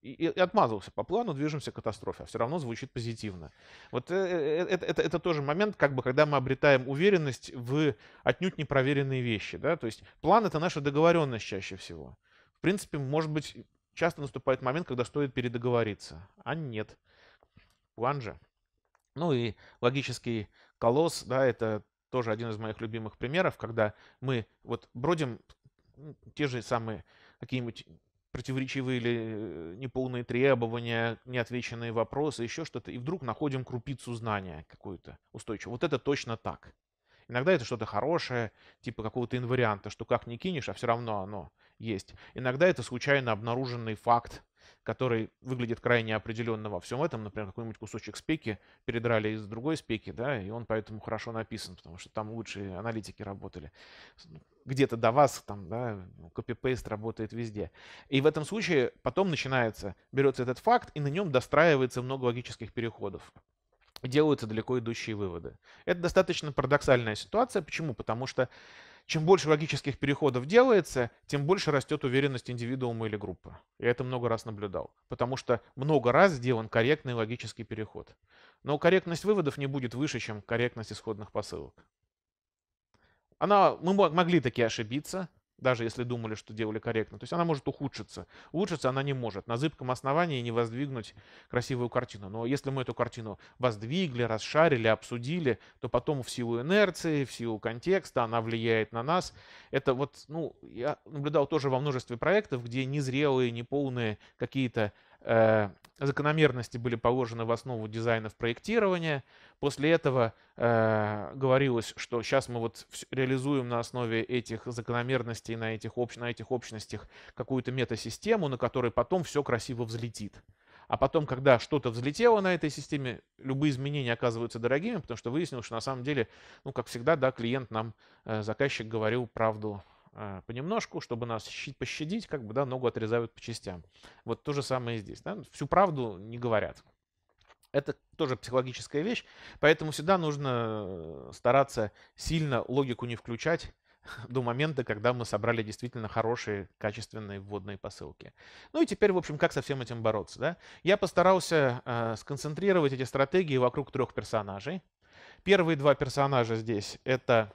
[SPEAKER 1] И, и отмазался по плану, движемся к катастрофе, а все равно звучит позитивно. Вот это, э, э, это, это тоже момент, как бы, когда мы обретаем уверенность в отнюдь непроверенные вещи, да. То есть план — это наша договоренность чаще всего. В принципе, может быть, часто наступает момент, когда стоит передоговориться, а нет. План же. Ну и логический колосс, да, это тоже один из моих любимых примеров, когда мы вот бродим те же самые какие-нибудь противоречивые или э, неполные требования, неотвеченные вопросы, еще что-то, и вдруг находим крупицу знания какую-то устойчивую. Вот это точно так. Иногда это что-то хорошее, типа какого-то инварианта, что как не кинешь, а все равно оно есть. Иногда это случайно обнаруженный факт, который выглядит крайне определенно во всем этом. Например, какой-нибудь кусочек спеки передрали из другой спеки, да, и он поэтому хорошо написан, потому что там лучшие аналитики работали. Ну, где-то до вас там, да, ну, копипейст работает везде. И в этом случае потом начинается, берется этот факт, и на нем достраивается много логических переходов делаются далеко идущие выводы. Это достаточно парадоксальная ситуация. Почему? Потому что чем больше логических переходов делается, тем больше растет уверенность индивидуума или группы. Я это много раз наблюдал, потому что много раз сделан корректный логический переход. Но корректность выводов не будет выше, чем корректность исходных посылок. Она, мы могли таки ошибиться, даже если думали, что делали корректно. То есть она может ухудшиться. Улучшиться она не может. На зыбком основании не воздвигнуть красивую картину. Но если мы эту картину воздвигли, расшарили, обсудили, то потом в силу инерции, в силу контекста она влияет на нас. Это вот, ну, я наблюдал тоже во множестве проектов, где незрелые, неполные какие-то Э, закономерности были положены в основу дизайнов проектирования. После этого э, говорилось, что сейчас мы вот реализуем на основе этих закономерностей, на этих, общ, на этих общностях какую-то метасистему, на которой потом все красиво взлетит. А потом, когда что-то взлетело на этой системе, любые изменения оказываются дорогими, потому что выяснилось, что на самом деле, ну, как всегда, да, клиент нам, э, заказчик говорил правду э, понемножку, чтобы нас пощадить, как бы, да, ногу отрезают по частям. Вот то же самое и здесь, да, всю правду не говорят. Это тоже психологическая вещь, поэтому всегда нужно э, стараться сильно логику не включать, до момента, когда мы собрали действительно хорошие, качественные вводные посылки. Ну и теперь, в общем, как со всем этим бороться? Да? Я постарался э, сконцентрировать эти стратегии вокруг трех персонажей. Первые два персонажа здесь — это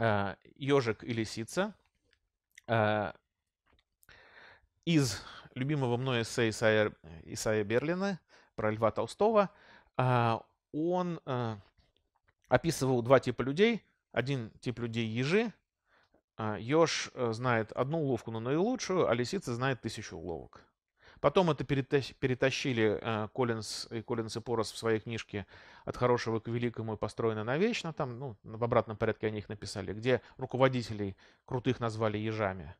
[SPEAKER 1] а, ежик и лисица а, из любимого мной эссе Исаия, Исаия Берлина про Льва Толстого. А, он э, описывал два типа людей. Один тип людей – ежи. Еж э, знает одну уловку, но наилучшую, а лисица знает тысячу уловок. Потом это перетащили э, Коллинз и Коллинз и Порос в своей книжке «От хорошего к великому и построено навечно». Там ну, в обратном порядке они их написали, где руководителей крутых назвали ежами.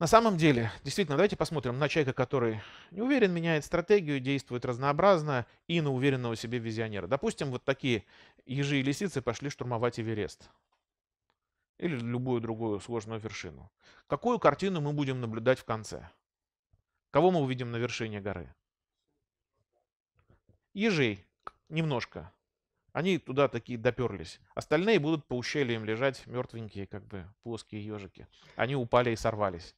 [SPEAKER 1] На самом деле, действительно, давайте посмотрим на человека, который не уверен, меняет стратегию, действует разнообразно и на уверенного себе визионера. Допустим, вот такие ежи и лисицы пошли штурмовать Эверест или любую другую сложную вершину. Какую картину мы будем наблюдать в конце? Кого мы увидим на вершине горы? Ежей немножко. Они туда такие доперлись. Остальные будут по ущельям лежать мертвенькие, как бы плоские ежики. Они упали и сорвались.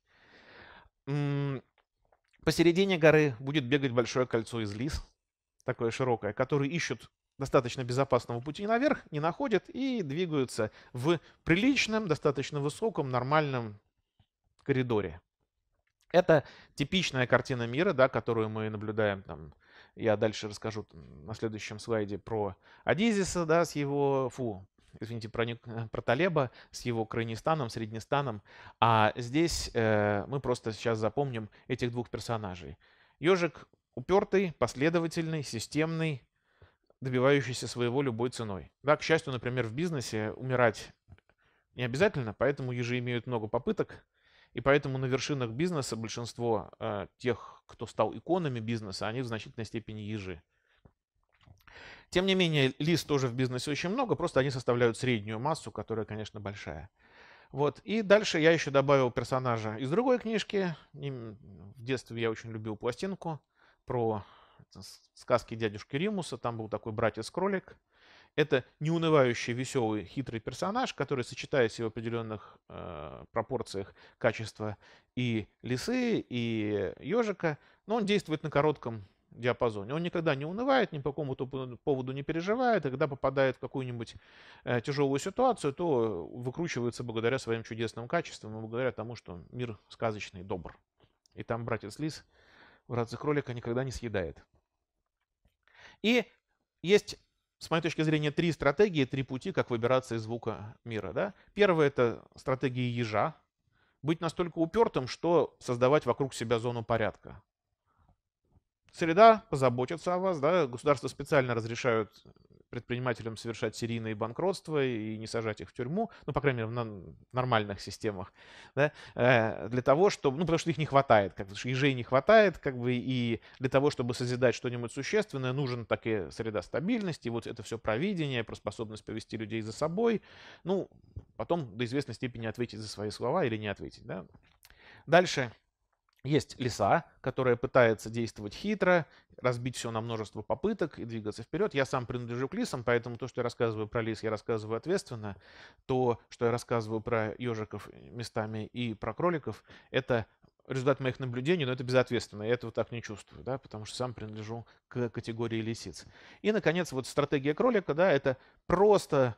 [SPEAKER 1] Посередине горы будет бегать большое кольцо из лис, такое широкое, которые ищут достаточно безопасного пути наверх, не находят и двигаются в приличном, достаточно высоком, нормальном коридоре. Это типичная картина мира, да, которую мы наблюдаем там. Я дальше расскажу на следующем слайде про Адизиса, да, с его, фу, извините, про, э, про Талеба с его Крайнистаном, Среднестаном. А здесь э, мы просто сейчас запомним этих двух персонажей. Ежик упертый, последовательный, системный, добивающийся своего любой ценой. Да, к счастью, например, в бизнесе умирать не обязательно, поэтому ежи имеют много попыток – и поэтому на вершинах бизнеса большинство э, тех, кто стал иконами бизнеса, они в значительной степени ежи. Тем не менее, лист тоже в бизнесе очень много, просто они составляют среднюю массу, которая, конечно, большая. Вот. И дальше я еще добавил персонажа из другой книжки. В детстве я очень любил пластинку про сказки дядюшки Римуса. Там был такой братец-кролик, это неунывающий, веселый, хитрый персонаж, который сочетаясь в в определенных э, пропорциях качества и лисы, и ежика, но он действует на коротком диапазоне. Он никогда не унывает, ни по какому-то поводу не переживает, и когда попадает в какую-нибудь э, тяжелую ситуацию, то выкручивается благодаря своим чудесным качествам и благодаря тому, что мир сказочный, добр. И там братец Лис, братцы кролика никогда не съедает. И есть с моей точки зрения, три стратегии, три пути, как выбираться из звука мира. Да? первая это стратегия ежа. Быть настолько упертым, что создавать вокруг себя зону порядка. Среда позаботится о вас, да, государство специально разрешают предпринимателям совершать серийные банкротства и не сажать их в тюрьму, ну, по крайней мере, в нормальных системах, да, э, для того, чтобы, ну, потому что их не хватает, как бы, ежей не хватает, как бы, и для того, чтобы созидать что-нибудь существенное, нужен так и среда стабильности, вот это все провидение, про способность повести людей за собой, ну, потом до известной степени ответить за свои слова или не ответить, да. Дальше есть лиса, которая пытается действовать хитро, разбить все на множество попыток и двигаться вперед. Я сам принадлежу к лисам, поэтому то, что я рассказываю про лис, я рассказываю ответственно. То, что я рассказываю про ежиков э, местами и про кроликов, это результат моих наблюдений, но это безответственно. Я этого так не чувствую, да, потому что сам принадлежу к категории лисиц. И, наконец, вот стратегия кролика, да, это просто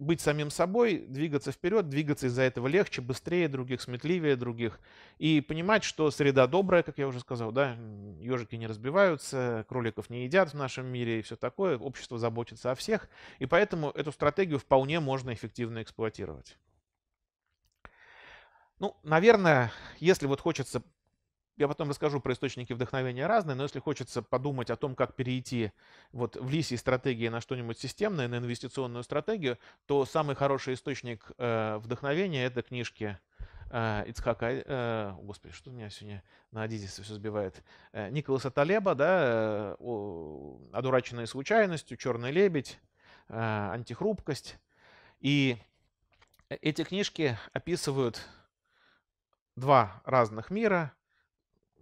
[SPEAKER 1] быть самим собой, двигаться вперед, двигаться из-за этого легче, быстрее других, сметливее других. И понимать, что среда добрая, как я уже сказал, да, ежики не разбиваются, кроликов не едят в нашем мире и все такое, общество заботится о всех. И поэтому эту стратегию вполне можно эффективно эксплуатировать. Ну, наверное, если вот хочется я потом расскажу про источники вдохновения разные, но если хочется подумать о том, как перейти вот в лисий стратегии на что-нибудь системное, на инвестиционную стратегию, то самый хороший источник э, вдохновения – это книжки э, Ицхака, э, господи, что у меня сегодня на Адизисе все сбивает, э, Николаса Талеба, да, э, «Одураченные случайностью», «Черный лебедь», э, «Антихрупкость». И эти книжки описывают два разных мира –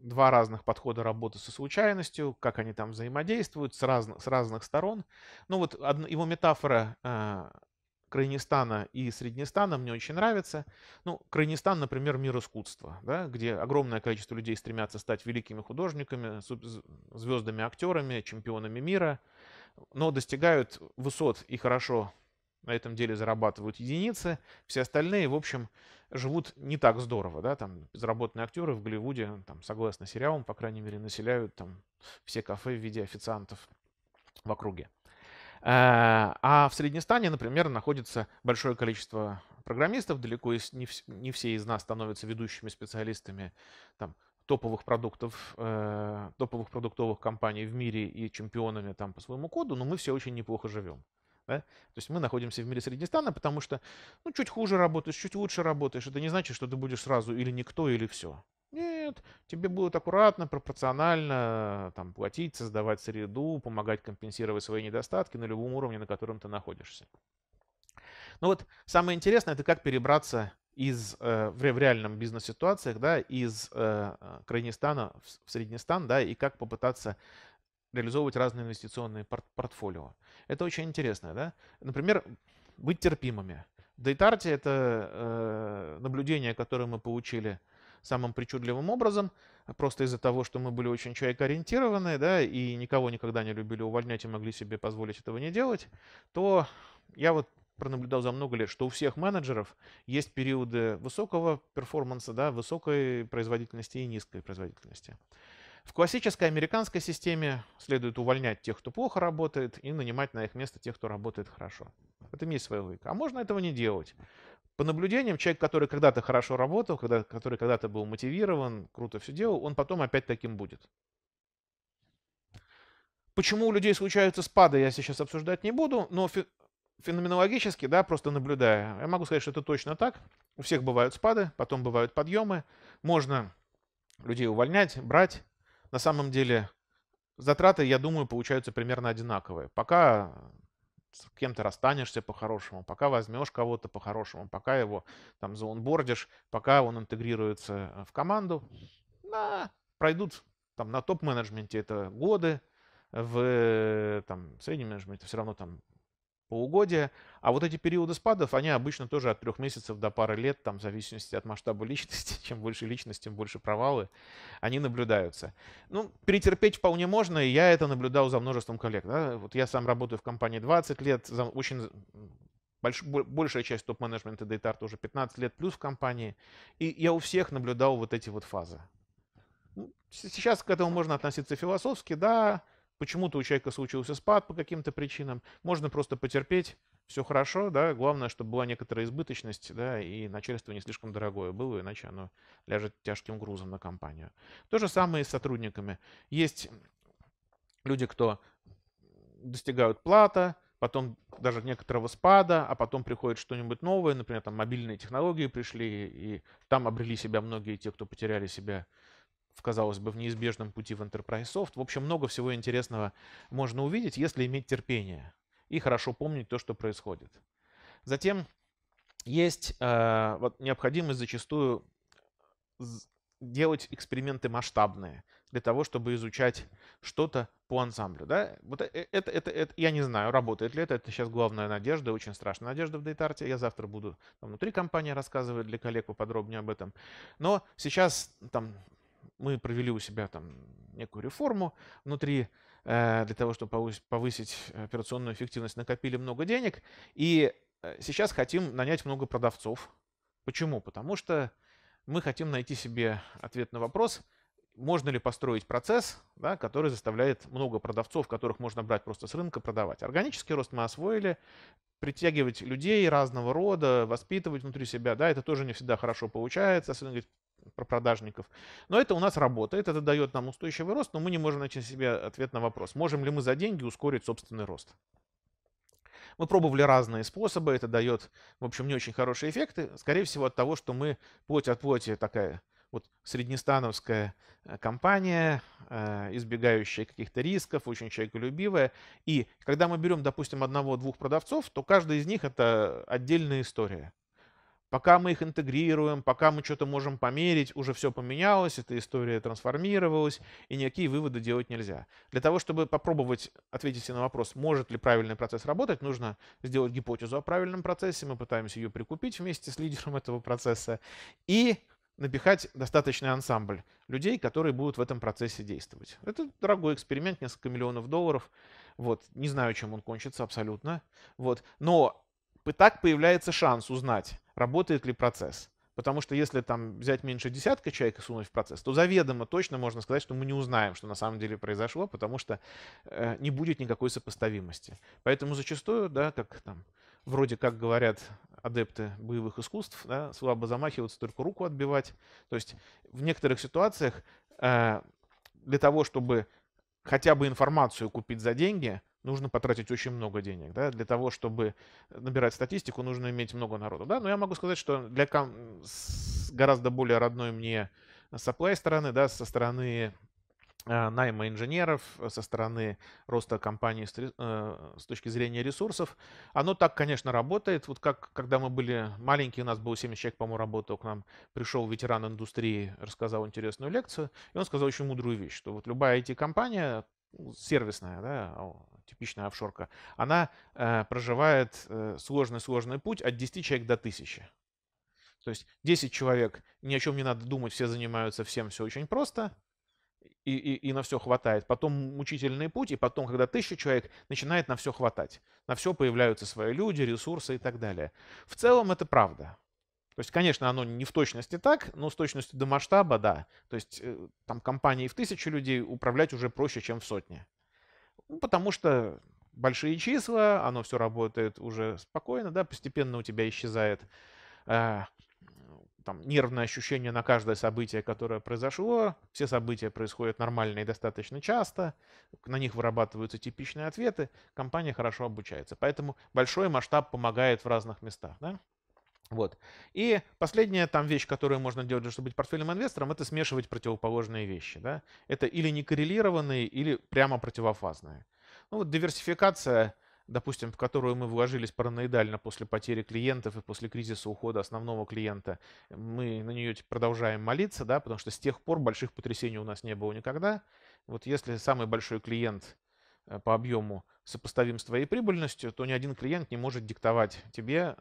[SPEAKER 1] два разных подхода работы со случайностью, как они там взаимодействуют с разных, с разных сторон. Ну вот одно, его метафора э, а, Крайнистана и Среднестана мне очень нравится. Ну, Крайнистан, например, мир искусства, да, где огромное количество людей стремятся стать великими художниками, звездами, актерами, чемпионами мира, но достигают высот и хорошо на этом деле зарабатывают единицы, все остальные, в общем, живут не так здорово, да, там безработные актеры в Голливуде, там, согласно сериалам, по крайней мере, населяют там все кафе в виде официантов в округе. Э, а в Среднестане, например, находится большое количество программистов, далеко не все из нас становятся ведущими специалистами там, топовых продуктов, э, топовых продуктовых компаний в мире и чемпионами там по своему коду, но мы все очень неплохо живем. Да? То есть мы находимся в мире Среднестана, потому что ну, чуть хуже работаешь, чуть лучше работаешь. Это не значит, что ты будешь сразу или никто, или все. Нет, тебе будут аккуратно, пропорционально там, платить, создавать среду, помогать компенсировать свои недостатки на любом уровне, на котором ты находишься. Ну вот самое интересное, это как перебраться из, э, в реальном бизнес-ситуациях да, из э, э в, в Среднестан да, и как попытаться реализовывать разные инвестиционные порт портфолио. Это очень интересно, да? Например, быть терпимыми. В Дейтарте это э, наблюдение, которое мы получили самым причудливым образом, просто из-за того, что мы были очень человекоориентированы, да, и никого никогда не любили увольнять и могли себе позволить этого не делать, то я вот пронаблюдал за много лет, что у всех менеджеров есть периоды высокого перформанса, да, высокой производительности и низкой производительности. В классической американской системе следует увольнять тех, кто плохо работает, и нанимать на их место тех, кто работает хорошо. В этом есть своя логика. А можно этого не делать. По наблюдениям, человек, который когда-то хорошо работал, когда, который когда-то был мотивирован, круто все делал, он потом опять таким будет. Почему у людей случаются спады, я сейчас обсуждать не буду, но феноменологически, да, просто наблюдая, я могу сказать, что это точно так. У всех бывают спады, потом бывают подъемы. Можно людей увольнять, брать, на самом деле затраты, я думаю, получаются примерно одинаковые. Пока с кем-то расстанешься по-хорошему, пока возьмешь кого-то по-хорошему, пока его там заунбордишь, пока он интегрируется э, в команду, на, пройдут там на топ-менеджменте это годы, в э, там, среднем менеджменте все равно там поугодия. А вот эти периоды спадов, они обычно тоже от трех месяцев до пары лет, там, в зависимости от масштаба личности, чем больше личность, тем больше провалы, они наблюдаются. Ну, перетерпеть вполне можно, и я это наблюдал за множеством коллег. Да? Вот я сам работаю в компании 20 лет, за, очень больш, большая часть топ-менеджмента Дейтарта уже 15 лет плюс в компании, и я у всех наблюдал вот эти вот фазы. Ну, сейчас к этому можно относиться философски, да, Почему-то у человека случился спад по каким-то причинам. Можно просто потерпеть, все хорошо, да, главное, чтобы была некоторая избыточность, да, и начальство не слишком дорогое было, иначе оно ляжет тяжким грузом на компанию. То же самое и с сотрудниками. Есть люди, кто достигают плата, потом даже некоторого спада, а потом приходит что-нибудь новое, например, там мобильные технологии пришли, и там обрели себя многие те, кто потеряли себя в, казалось бы, в неизбежном пути в Enterprise Soft. В общем, много всего интересного можно увидеть, если иметь терпение и хорошо помнить то, что происходит. Затем есть э, вот, необходимость зачастую делать эксперименты масштабные для того, чтобы изучать что-то по ансамблю. Да? Вот э, это, это, это, я не знаю, работает ли это. Это сейчас главная надежда, очень страшная надежда в дейтарте. Я завтра буду там, внутри компании рассказывать для коллег поподробнее об этом. Но сейчас там мы провели у себя там некую реформу внутри э, для того, чтобы повысить операционную эффективность, накопили много денег, и э, сейчас хотим нанять много продавцов. Почему? Потому что мы хотим найти себе ответ на вопрос, можно ли построить процесс, да, который заставляет много продавцов, которых можно брать просто с рынка, продавать. Органический рост мы освоили, притягивать людей разного рода, воспитывать внутри себя, да, это тоже не всегда хорошо получается, особенно про продажников. Но это у нас работает, это дает нам устойчивый рост, но мы не можем найти себе ответ на вопрос, можем ли мы за деньги ускорить собственный рост. Мы пробовали разные способы, это дает, в общем, не очень хорошие эффекты, скорее всего от того, что мы плоть от плоти такая вот среднестановская э, компания, э, избегающая каких-то рисков, очень человеколюбивая. И когда мы берем, допустим, одного-двух продавцов, то каждый из них это отдельная история. Пока мы их интегрируем, пока мы что-то можем померить, уже все поменялось, эта история трансформировалась, и никакие выводы делать нельзя. Для того, чтобы попробовать ответить на вопрос, может ли правильный процесс работать, нужно сделать гипотезу о правильном процессе, мы пытаемся ее прикупить вместе с лидером этого процесса, и напихать достаточный ансамбль людей, которые будут в этом процессе действовать. Это дорогой эксперимент, несколько миллионов долларов. Вот. Не знаю, чем он кончится абсолютно. Вот. Но так появляется шанс узнать, работает ли процесс. Потому что если там взять меньше десятка человек и сунуть в процесс, то заведомо точно можно сказать, что мы не узнаем, что на самом деле произошло, потому что э, не будет никакой сопоставимости. Поэтому зачастую, да, как там, вроде как говорят адепты боевых искусств, да, слабо замахиваться, только руку отбивать. То есть в некоторых ситуациях э, для того, чтобы хотя бы информацию купить за деньги, нужно потратить очень много денег. Да? Для того, чтобы э, набирать статистику, нужно иметь много народу. Да? Но я могу сказать, что для ком... гораздо более родной мне supply стороны, да, со стороны э, найма инженеров, со стороны роста компании э, с точки зрения ресурсов. Оно так, конечно, работает. Вот как когда мы были маленькие, у нас было 70 человек, по-моему, работал к нам, пришел ветеран индустрии, рассказал интересную лекцию, и он сказал очень мудрую вещь, что вот любая IT-компания сервисная, да, а, типичная офшорка, она э, проживает э, сложный-сложный э, путь от 10 человек до 1000. То есть 10 человек, ни о чем не надо думать, все занимаются всем, все очень просто, и, и, и на все хватает. Потом мучительный путь, и потом, когда тысяча человек, начинает на все хватать. На все появляются свои люди, ресурсы и так далее. В целом это правда. То есть, конечно, оно не в точности так, но с точностью до масштаба, да. То есть э, там компании в тысячу людей управлять уже проще, чем в сотне. Ну, потому что большие числа, оно все работает уже спокойно, да, постепенно у тебя исчезает э, там, нервное ощущение на каждое событие, которое произошло. Все события происходят нормально и достаточно часто. На них вырабатываются типичные ответы. Компания хорошо обучается. Поэтому большой масштаб помогает в разных местах. Да? Вот. И последняя там вещь, которую можно делать, чтобы быть портфельным инвестором, это смешивать противоположные вещи. Да? Это или некоррелированные, или прямо противофазные. Ну вот диверсификация, допустим, в которую мы вложились параноидально после потери клиентов и после кризиса ухода основного клиента, мы на нее продолжаем молиться, да, потому что с тех пор больших потрясений у нас не было никогда. Вот если самый большой клиент э, по объему сопоставим с твоей прибыльностью, то ни один клиент не может диктовать тебе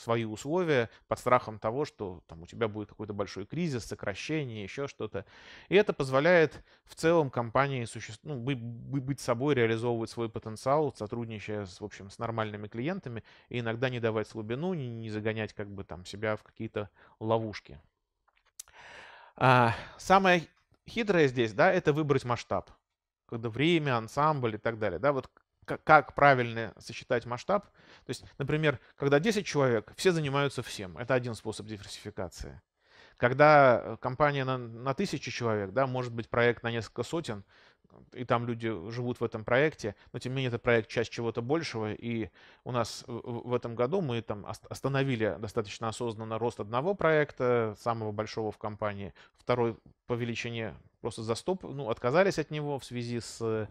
[SPEAKER 1] свои условия под страхом того, что там, у тебя будет какой-то большой кризис, сокращение, еще что-то. И это позволяет в целом компании существ... ну, быть, быть собой, реализовывать свой потенциал, сотрудничая с, в общем, с нормальными клиентами, и иногда не давать слабину, не, не загонять как бы там себя в какие-то ловушки. А, самое хитрое здесь, да, это выбрать масштаб когда время, ансамбль и так далее. Да, вот как, правильно сосчитать масштаб. То есть, например, когда 10 человек, все занимаются всем. Это один способ диверсификации. Когда э, компания на, на тысячи человек, да, может быть проект на несколько сотен, и там люди живут в этом проекте, но тем не менее это проект часть чего-то большего, и у нас в этом году мы там остановили достаточно осознанно рост одного проекта, самого большого в компании, второй по величине просто застоп, ну, отказались от него в связи с э,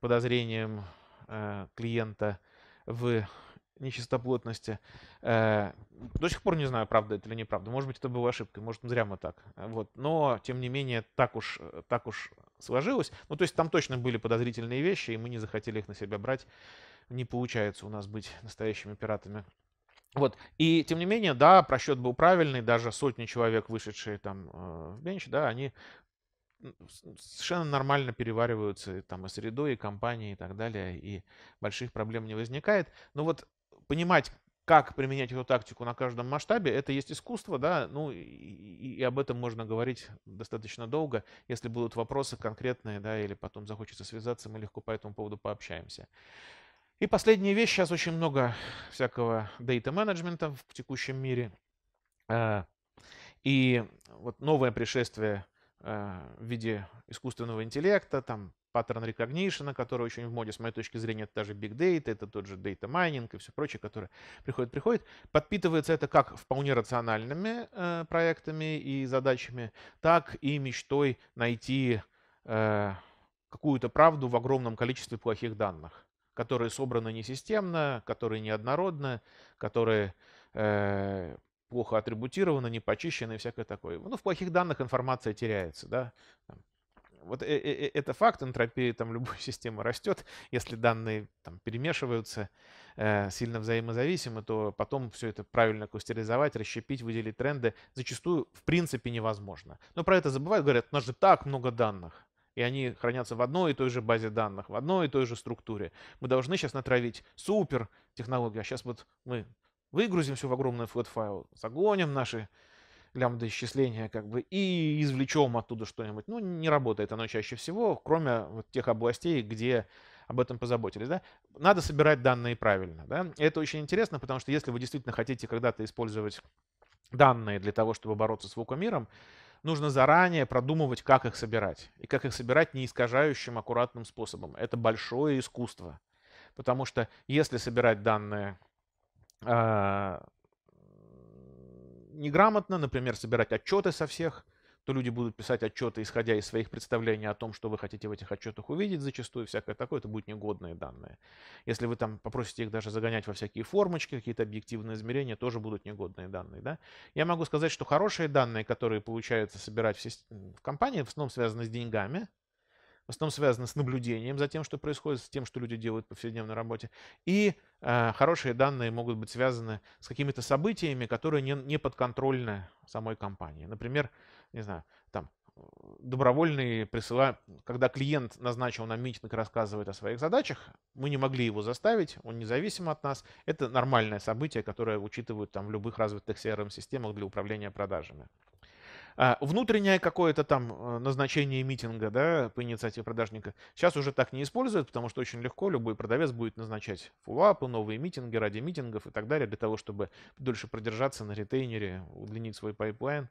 [SPEAKER 1] подозрением Э, клиента в нечистоплотности. Э, до сих пор не знаю, правда это или неправда. Может быть, это была ошибка, может, зря мы так. Вот. Но, тем не менее, так уж, э, так уж сложилось. Ну, то есть там точно были подозрительные вещи, и мы не захотели их на себя брать. Не получается у нас быть настоящими пиратами. Вот. И, тем не менее, да, просчет был правильный, даже сотни человек, вышедшие там в бенч, да, они совершенно нормально перевариваются там и средой, и компанией, и так далее, и больших проблем не возникает. Но вот понимать, как применять эту тактику на каждом масштабе, это есть искусство, да, ну и, и об этом можно говорить достаточно долго. Если будут вопросы конкретные, да, или потом захочется связаться, мы легко по этому поводу пообщаемся. И последняя вещь, сейчас очень много всякого дейта-менеджмента в текущем мире. Э, и вот новое пришествие Э, в виде искусственного интеллекта, там паттерн recognition, который очень в моде, с моей точки зрения, это даже big data, это тот же data mining и все прочее, которое приходит, приходит. Подпитывается это как вполне рациональными э, проектами и задачами, так и мечтой найти э, какую-то правду в огромном количестве плохих данных, которые собраны несистемно, которые неоднородны, которые э, плохо атрибутировано, не почищено и всякое такое. Ну, в плохих данных информация теряется, да. Вот э, э, э, это факт, энтропия там любой системы растет, если данные там перемешиваются, сильно взаимозависимы, то потом все это правильно кластеризовать, расщепить, выделить тренды зачастую в принципе невозможно. Но про это забывают, говорят, у нас же так много данных и они хранятся в одной и той же базе данных, в одной и той же структуре. Мы должны сейчас натравить супер технологию, а сейчас вот мы Выгрузим все в огромный флэт-файл, загоним наши лямбда-исчисления как бы и извлечем оттуда что-нибудь. Ну, не работает оно чаще всего, кроме вот тех областей, где об этом позаботились. Да? Надо собирать данные правильно. Да? Это очень интересно, потому что если вы действительно хотите когда-то использовать данные для того, чтобы бороться с вукомиром, нужно заранее продумывать, как их собирать. И как их собирать не искажающим аккуратным способом. Это большое искусство. Потому что если собирать данные а, неграмотно, например, собирать отчеты со всех, то люди будут писать отчеты, исходя из своих представлений о том, что вы хотите в этих отчетах увидеть зачастую, всякое такое, это будут негодные данные. Если вы там попросите их даже загонять во всякие формочки, какие-то объективные измерения, тоже будут негодные данные. Да? Я могу сказать, что хорошие данные, которые получается собирать в, в компании, в основном связаны с деньгами, в основном связано с наблюдением за тем, что происходит, с тем, что люди делают в повседневной работе. И э, хорошие данные могут быть связаны с какими-то событиями, которые не, не подконтрольны самой компании. Например, не знаю, там добровольные присыла, когда клиент назначил нам митинг и рассказывает о своих задачах, мы не могли его заставить, он независим от нас. Это нормальное событие, которое учитывают там в любых развитых CRM-системах для управления продажами. А, внутреннее какое-то там а, назначение митинга да, по инициативе продажника сейчас уже так не используют, потому что очень легко любой продавец будет назначать фуллапы, новые митинги ради митингов и так далее, для того, чтобы дольше продержаться на ретейнере, удлинить свой пайплайн,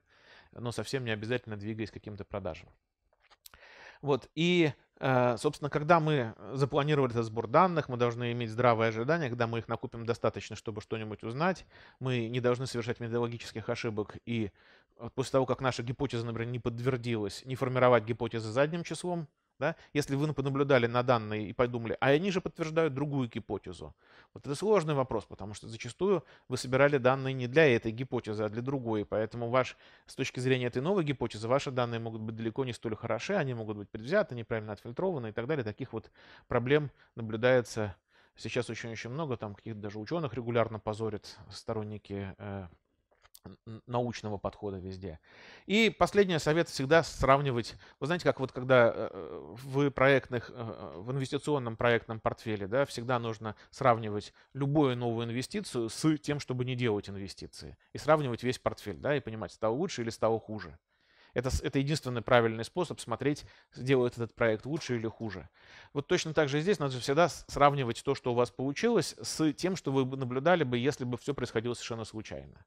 [SPEAKER 1] но совсем не обязательно двигаясь к каким-то продажам. Вот, и э, Собственно, когда мы э, запланировали этот сбор данных, мы должны иметь здравые ожидания, когда мы их накупим достаточно, чтобы что-нибудь узнать. Мы не должны совершать методологических ошибок и э, после того, как наша гипотеза, например, не подтвердилась, не формировать гипотезы задним числом, да? Если вы понаблюдали на данные и подумали, а они же подтверждают другую гипотезу. Вот это сложный вопрос, потому что зачастую вы собирали данные не для этой гипотезы, а для другой. Поэтому ваш, с точки зрения этой новой гипотезы ваши данные могут быть далеко не столь хороши, они могут быть предвзяты, неправильно отфильтрованы и так далее. Таких вот проблем наблюдается сейчас очень-очень много. Там каких-то даже ученых регулярно позорят сторонники э, научного подхода везде. И последний совет всегда сравнивать. Вы знаете, как вот когда э, э, в проектных, э, в инвестиционном проектном портфеле, да, всегда нужно сравнивать любую новую инвестицию с тем, чтобы не делать инвестиции. И сравнивать весь портфель, да, и понимать, стало лучше или стало хуже. Это, это единственный правильный способ смотреть, делает этот проект лучше или хуже. Вот точно так же здесь надо всегда сравнивать то, что у вас получилось, с тем, что вы бы наблюдали бы, если бы все происходило совершенно случайно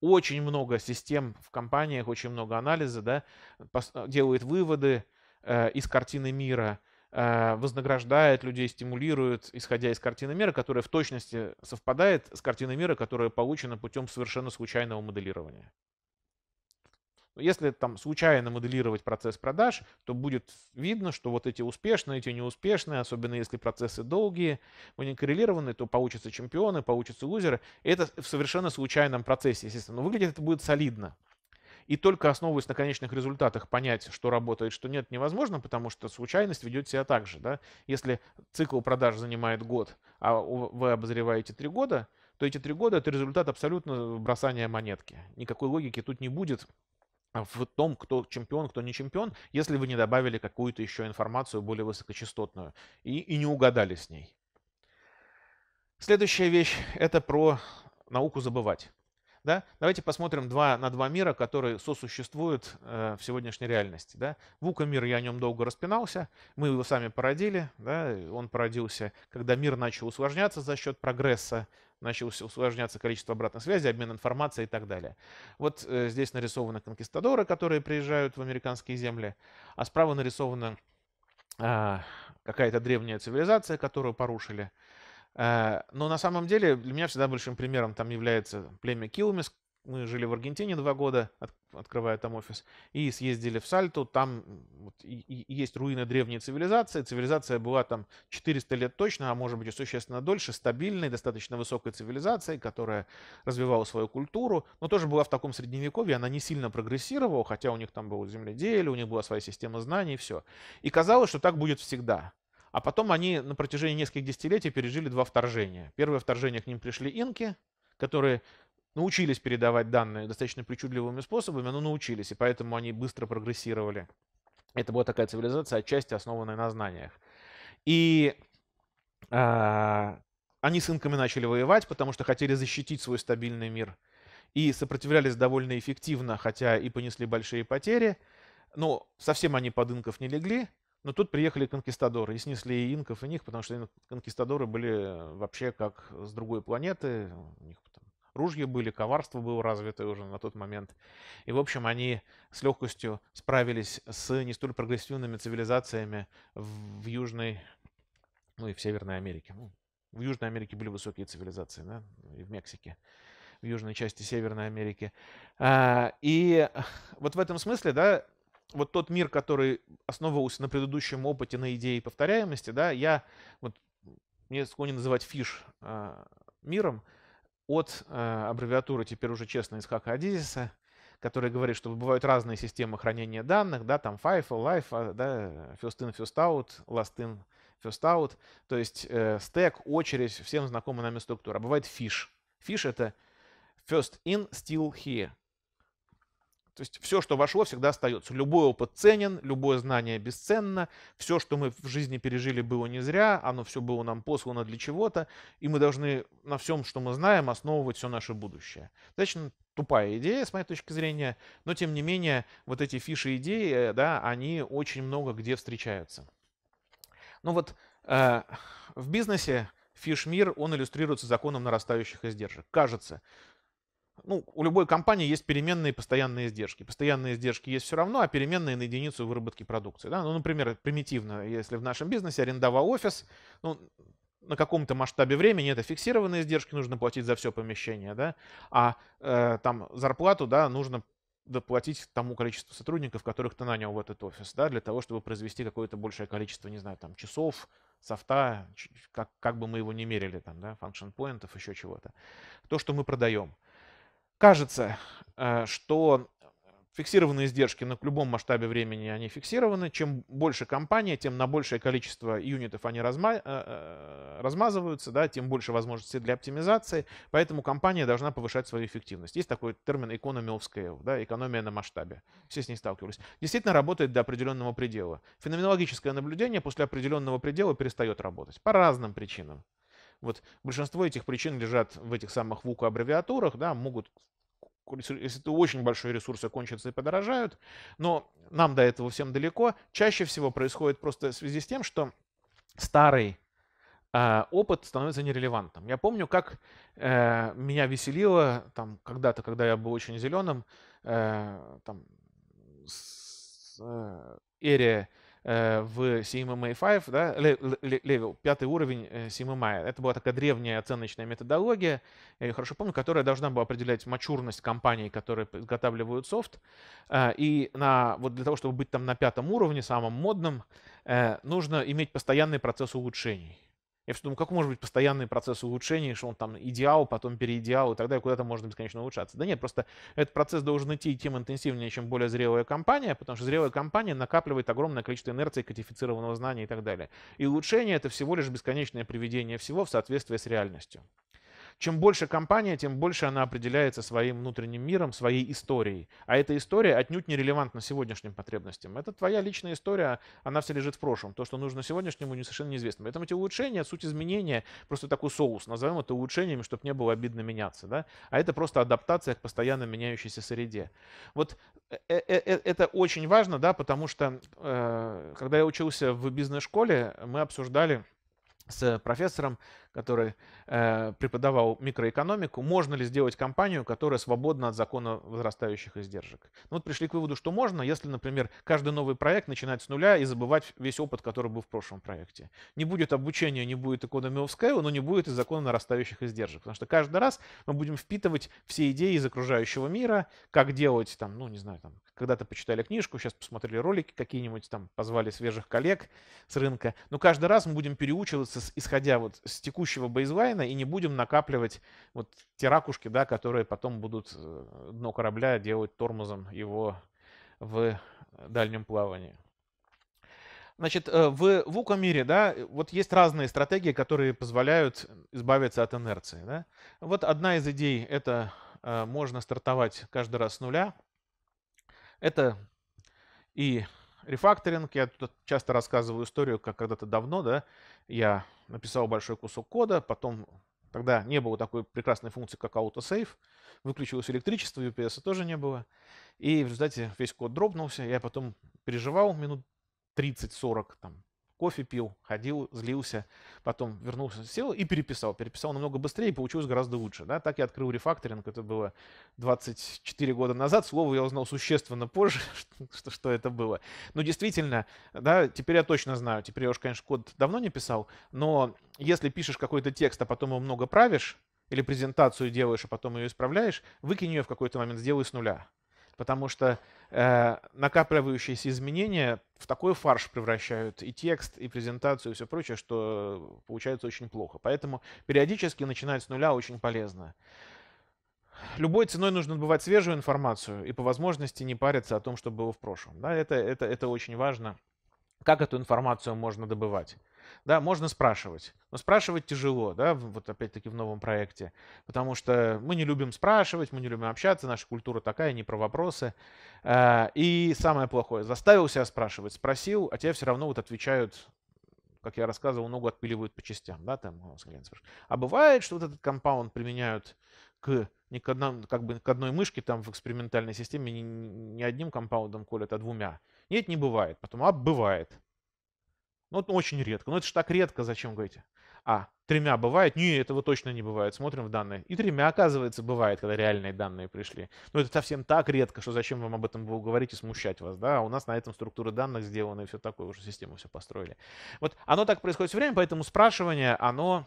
[SPEAKER 1] очень много систем в компаниях, очень много анализа, да, э, делает выводы э, из картины мира, э, вознаграждает людей, стимулирует, исходя из картины мира, которая в точности совпадает с картиной мира, которая получена путем совершенно случайного моделирования. Но ну, если там случайно моделировать процесс продаж, то будет видно, что вот эти успешные, эти неуспешные, особенно если процессы долгие, мы не коррелированы, то получатся чемпионы, получатся лузеры. это в совершенно случайном процессе, естественно. Но выглядит это будет солидно. И только основываясь на конечных результатах, понять, что работает, что нет, невозможно, потому что случайность ведет себя так же. Да? Если цикл продаж занимает год, а вы обозреваете три года, то эти три года — это результат абсолютно бросания монетки. Никакой логики тут не будет, а, в том, кто чемпион, кто не чемпион, если вы не добавили какую-то еще информацию более высокочастотную и, и не угадали с ней. Следующая вещь – это про науку забывать. Да? Давайте посмотрим два, на два мира, которые сосуществуют э, в сегодняшней реальности. Да? Вука мир, я о нем долго распинался, мы его сами породили, да? он породился, когда мир начал усложняться за счет прогресса, начало усложняться количество обратной связи, обмен информацией и так далее. Вот э, здесь нарисованы конкистадоры, которые приезжают в американские земли, а справа нарисована э, какая-то древняя цивилизация, которую порушили. Э, но на самом деле для меня всегда большим примером там является племя Килмис, мы жили в Аргентине два года, от, открывая там офис, и съездили в Сальту, там вот, и, и есть руины древней цивилизации, цивилизация была там 400 лет точно, а может быть и существенно дольше, стабильной, достаточно высокой цивилизацией, которая развивала свою культуру, но тоже была в таком средневековье, она не сильно прогрессировала, хотя у них там было земледелие, у них была своя система знаний и все. И казалось, что так будет всегда. А потом они на протяжении нескольких десятилетий пережили два вторжения. Первое вторжение к ним пришли инки, которые научились передавать данные достаточно причудливыми способами, но научились, и поэтому они быстро прогрессировали. Это была такая цивилизация, отчасти основанная на знаниях. И э, они с инками начали воевать, потому что хотели защитить свой стабильный мир. И сопротивлялись довольно эффективно, хотя и понесли большие потери. Но совсем они под инков не легли. Но тут приехали конкистадоры и снесли и инков, и них, потому что конкистадоры были вообще как с другой планеты. У них ружья были, коварство было развито уже на тот момент. И, в общем, они с легкостью справились с не столь прогрессивными цивилизациями в Южной, ну и в Северной Америке. Ну, в Южной Америке были высокие цивилизации, да, и в Мексике в южной части Северной Америки. А, и вот в этом смысле, да, вот тот мир, который основывался на предыдущем опыте, на идее повторяемости, да, я вот мне склонен называть фиш а, миром, от э, аббревиатуры теперь уже честно из Исхака Адизиса, который говорит, что бывают разные системы хранения данных, да, там FIFO, LIFO, э, да, first in, first out, last in, first out, то есть э, стек, очередь, всем знакомая нами структура. А бывает фиш. Фиш это first in, still here. То есть все, что вошло, всегда остается. Любой опыт ценен, любое знание бесценно. Все, что мы в жизни пережили, было не зря. Оно все было нам послано для чего-то. И мы должны на всем, что мы знаем, основывать все наше будущее. Достаточно тупая идея, с моей точки зрения. Но, тем не менее, вот эти фиши идеи, э, да, они очень много где встречаются. Ну вот э, в бизнесе фиш-мир, он иллюстрируется законом нарастающих издержек. Кажется, ну, у любой компании есть переменные постоянные издержки. Постоянные издержки есть все равно, а переменные на единицу выработки продукции. Да? Ну, например, примитивно, если в нашем бизнесе арендовал офис, ну, на каком-то масштабе времени это фиксированные издержки, нужно платить за все помещение, да, а э, там зарплату, да, нужно доплатить тому количеству сотрудников, которых ты нанял в этот офис, да, для того, чтобы произвести какое-то большее количество, не знаю, там, часов, софта, как, как бы мы его не мерили, там, да, function поинтов, еще чего-то. То, что мы продаем. Кажется, э, что фиксированные издержки на любом масштабе времени, они фиксированы. Чем больше компания, тем на большее количество юнитов они разма... Э, э, размазываются, да, тем больше возможностей для оптимизации. Поэтому компания должна повышать свою эффективность. Есть такой термин economy of scale, да, экономия на масштабе. Все с ней сталкивались. Действительно работает до определенного предела. Феноменологическое наблюдение после определенного предела перестает работать. По разным причинам. Вот большинство этих причин лежат в этих самых ВУК-аббревиатурах, да, могут если это очень большой ресурс кончатся и подорожают, но нам до этого всем далеко, чаще всего происходит просто в связи с тем, что старый э, опыт становится нерелевантным. Я помню, как э, меня веселило там когда-то, когда я был очень зеленым, э, там с, э, эре Э, в CMMA 5, да, левел, пятый уровень э, CMMA. Это была такая древняя оценочная методология, я ее хорошо помню, которая должна была определять мачурность компаний, которые изготавливают софт. Э, и на, вот для того, чтобы быть там на пятом уровне, самом модном, нужно иметь постоянный процесс улучшений. Я все думаю, как может быть постоянный процесс улучшения, что он там идеал, потом переидеал и так далее, куда-то можно бесконечно улучшаться. Да нет, просто этот процесс должен идти тем интенсивнее, чем более зрелая компания, потому что зрелая компания накапливает огромное количество инерции, кодифицированного знания и так далее. И улучшение — это всего лишь бесконечное приведение всего в соответствие с реальностью. Чем больше компания, тем больше она определяется своим внутренним миром, своей историей. А эта история отнюдь не релевантна сегодняшним потребностям. Это твоя личная история, она все лежит в прошлом. То, что нужно сегодняшнему, не совершенно неизвестно. Поэтому эти улучшения, суть изменения, просто такой соус. Назовем это улучшениями, чтобы не было обидно меняться. Да? А это просто адаптация к постоянно меняющейся среде. Вот э, э, э, это очень важно, да, потому что когда я учился в бизнес-школе, мы обсуждали с профессором который э, преподавал микроэкономику, можно ли сделать компанию, которая свободна от закона возрастающих издержек. Ну, вот пришли к выводу, что можно, если, например, каждый новый проект начинать с нуля и забывать весь опыт, который был в прошлом проекте. Не будет обучения, не будет economy of scale, но не будет и закона нарастающих издержек. Потому что каждый раз мы будем впитывать все идеи из окружающего мира, как делать, там, ну, не знаю, там, когда-то почитали книжку, сейчас посмотрели ролики какие-нибудь, там, позвали свежих коллег с рынка. Но каждый раз мы будем переучиваться, исходя вот с текущей текущего бейзлайна и не будем накапливать вот те ракушки, да, которые потом будут э, дно корабля делать тормозом его в дальнем плавании. Значит, э, в мире да, э, вот есть разные стратегии, которые позволяют избавиться от инерции. Да? Вот одна из идей – это можно стартовать каждый раз с нуля. Это и рефакторинг. Я тут часто рассказываю историю, как когда-то давно, да, я написал большой кусок кода, потом тогда не было такой прекрасной функции, как autosave, выключилось электричество, UPS -а тоже не было, и в результате весь код дробнулся, я потом переживал минут 30-40, там, кофе пил, ходил, злился, потом вернулся, сел и переписал. Переписал намного быстрее, и получилось гораздо лучше. Да? Так я открыл рефакторинг, это было 24 года назад. Слово я узнал существенно позже, что, что это было. Но действительно, да, теперь я точно знаю, теперь я уж, конечно, код давно не писал, но если пишешь какой-то текст, а потом его много правишь, или презентацию делаешь, а потом ее исправляешь, выкинь ее в какой-то момент, сделай с нуля потому что э, накапливающиеся изменения в такой фарш превращают и текст, и презентацию, и все прочее, что получается очень плохо. Поэтому периодически начинать с нуля очень полезно. Любой ценой нужно добывать свежую информацию и по возможности не париться о том, что было в прошлом. Да, это, это, это очень важно. Как эту информацию можно добывать? Да, можно спрашивать. Но спрашивать тяжело, да, вот опять-таки в новом проекте. Потому что мы не любим спрашивать, мы не любим общаться, наша культура такая, не про вопросы. Э, и самое плохое, заставил себя спрашивать, спросил, а тебе все равно вот отвечают как я рассказывал, ногу отпиливают по частям, да, там, ну, а бывает, что вот этот компаунд применяют к не к, одному, как бы к одной мышке там в экспериментальной системе не, не одним компаундом колят, а двумя. Нет, не бывает. Потом, а бывает. Ну, это очень редко. Ну, это же так редко, зачем говорите? А, тремя бывает? Не, этого точно не бывает. Смотрим в данные. И тремя, оказывается, бывает, когда реальные данные пришли. Но ну, это совсем так редко, что зачем вам об этом было говорить и смущать вас, да? А у нас на этом структура данных сделана и все такое, уже систему все построили. Вот оно так происходит все время, поэтому спрашивание, оно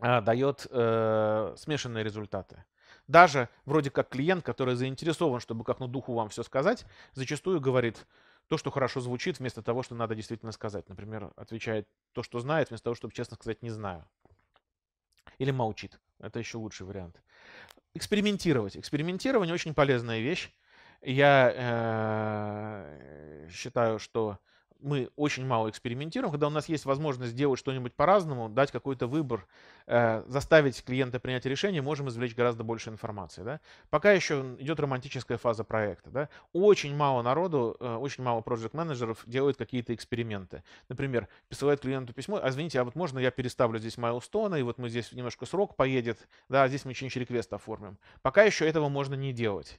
[SPEAKER 1] э, дает э, смешанные результаты даже вроде как клиент, который заинтересован, чтобы как на ну, духу вам все сказать, зачастую говорит, то, что хорошо звучит, вместо того, что надо действительно сказать. Например, отвечает то, что знает, вместо того, чтобы честно сказать «не знаю». Или молчит. Это еще лучший вариант. Экспериментировать. Экспериментирование очень полезная вещь. Я э, считаю, что мы очень мало экспериментируем, когда у нас есть возможность сделать что-нибудь по-разному, дать какой-то выбор, э, заставить клиента принять решение, можем извлечь гораздо больше информации. Да? Пока еще идет романтическая фаза проекта. Да? Очень мало народу, э, очень мало проект-менеджеров делают какие-то эксперименты. Например, присылают клиенту письмо, а извините, а вот можно я переставлю здесь майлстоны, и вот мы здесь немножко срок поедет, да, а здесь мы change request оформим. Пока еще этого можно не делать.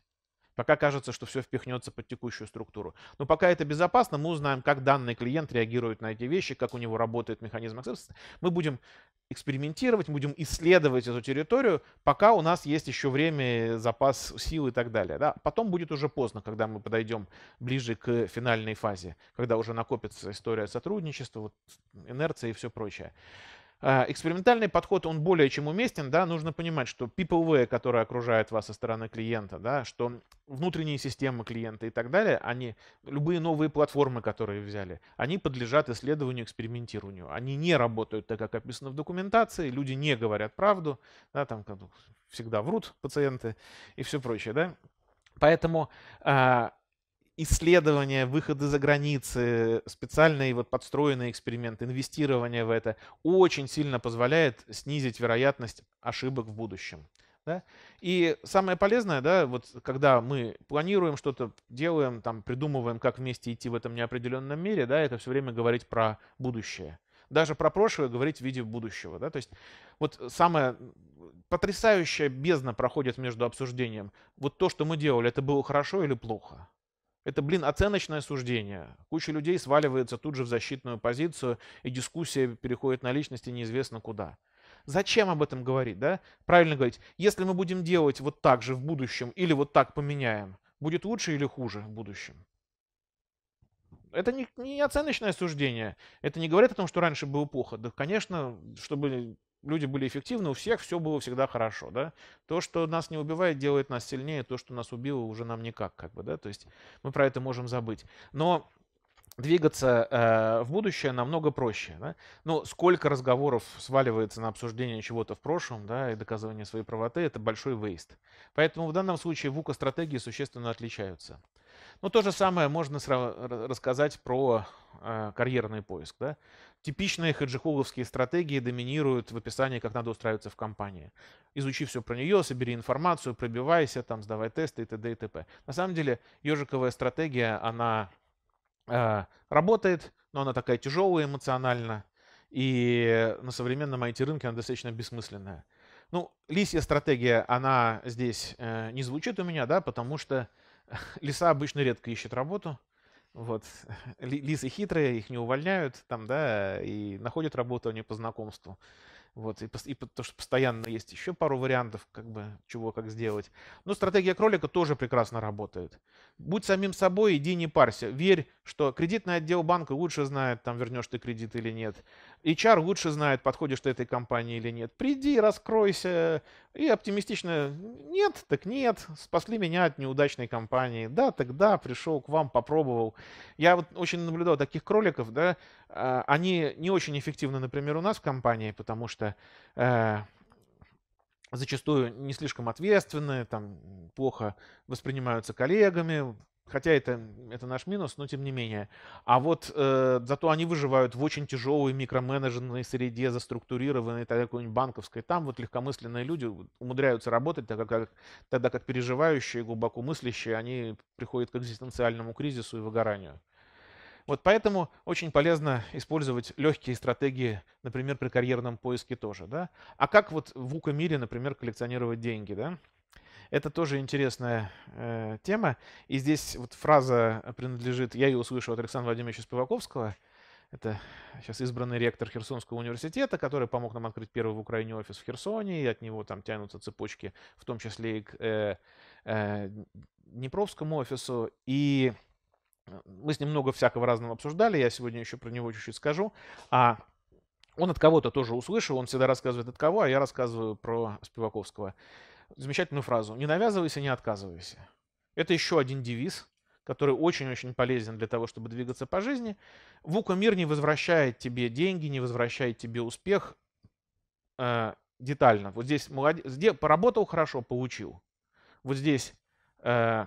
[SPEAKER 1] Пока кажется, что все впихнется под текущую структуру. Но пока это безопасно, мы узнаем, как данный клиент реагирует на эти вещи, как у него работает механизм акцепта. Мы будем экспериментировать, будем исследовать эту территорию, пока у нас есть еще время, запас сил и так далее. Да? Потом будет уже поздно, когда мы подойдем ближе к финальной фазе, когда уже накопится история сотрудничества, вот, инерция и все прочее. А, экспериментальный подход, он более чем уместен, да, нужно понимать, что PeopleWare, который окружает вас со стороны клиента, да, что внутренние системы клиента и так далее, они, любые новые платформы, которые взяли, они подлежат исследованию, экспериментированию. Они не работают так, как описано в документации, люди не говорят правду, да, там всегда врут пациенты и все прочее, да. Поэтому а, исследования, выходы за границы, специальный вот подстроенный эксперимент, инвестирование в это очень сильно позволяет снизить вероятность ошибок в будущем. Да? И самое полезное, да, вот когда мы планируем что-то, делаем, там, придумываем, как вместе идти в этом неопределенном мире, да, это все время говорить про будущее. Даже про прошлое говорить в виде будущего. Да? То есть вот самое потрясающее бездна проходит между обсуждением. Вот то, что мы делали, это было хорошо или плохо? это, блин, оценочное суждение. Куча людей сваливается тут же в защитную позицию, и дискуссия переходит на личности неизвестно куда. Зачем об этом говорить, да? Правильно говорить, если мы будем делать вот так же в будущем или вот так поменяем, будет лучше или хуже в будущем? Это не, не оценочное суждение. Это не говорит о том, что раньше было плохо. Да, конечно, чтобы люди были эффективны, у всех все было всегда хорошо, да. То, что нас не убивает, делает нас сильнее, то, что нас убило, уже нам никак, как бы, да, то есть мы про это можем забыть. Но двигаться э, в будущее намного проще. Да? Но ну, сколько разговоров сваливается на обсуждение чего-то в прошлом да, и доказывание своей правоты, это большой выезд. Поэтому в данном случае ВУКа-стратегии существенно отличаются. Но ну, то же самое можно рассказать про э, карьерный поиск. Да? Типичные хеджихоловские стратегии доминируют в описании, как надо устраиваться в компании. Изучи все про нее, собери информацию, пробивайся, там, сдавай тесты и т.д. и т.п. На самом деле, ежиковая стратегия, она э, работает, но она такая тяжелая эмоционально, и на современном IT-рынке она достаточно бессмысленная. Ну, лисья стратегия, она здесь э, не звучит у меня, да, потому что Лиса обычно редко ищет работу. Вот. Лисы хитрые, их не увольняют там, да, и находят работу они по знакомству. Вот, и, и то, что постоянно есть еще пару вариантов, как бы, чего, как сделать. Но стратегия кролика тоже прекрасно работает. Будь самим собой, иди не парься. Верь, что кредитный отдел банка лучше знает, там вернешь ты кредит или нет. HR лучше знает, подходишь ты этой компании или нет. Приди, раскройся. И оптимистично, нет, так нет, спасли меня от неудачной компании. Да, тогда пришел к вам, попробовал. Я вот очень наблюдал таких кроликов, да, а, они не очень эффективны, например, у нас в компании, потому что э, зачастую не слишком ответственные, там плохо воспринимаются коллегами, Хотя это, это наш минус, но тем не менее. А вот э, зато они выживают в очень тяжелой микроменеджерной среде, заструктурированной, тогда какой-нибудь банковской. Там вот легкомысленные люди умудряются работать, так как, тогда как переживающие, глубоко мыслящие, они приходят к экзистенциальному кризису и выгоранию. Вот поэтому очень полезно использовать легкие стратегии, например, при карьерном поиске тоже. Да? А как вот в УКО мире, например, коллекционировать деньги? Да? Это тоже интересная э, тема. И здесь вот фраза э, принадлежит, я ее услышал от Александра Владимировича Спиваковского. Это сейчас избранный ректор Херсонского университета, который помог нам открыть первый в Украине офис в Херсоне, и от него там тянутся цепочки, в том числе и к э, э, Днепровскому офису. И э, мы с ним много всякого разного обсуждали, я сегодня еще про него чуть-чуть скажу. А он от кого-то тоже услышал, он всегда рассказывает от кого, а я рассказываю про Спиваковского замечательную фразу «Не навязывайся, не отказывайся». Это еще один девиз, который очень-очень полезен для того, чтобы двигаться по жизни. Вука-мир не возвращает тебе деньги, не возвращает тебе успех э, детально. Вот здесь молодец, поработал хорошо, получил. Вот здесь э,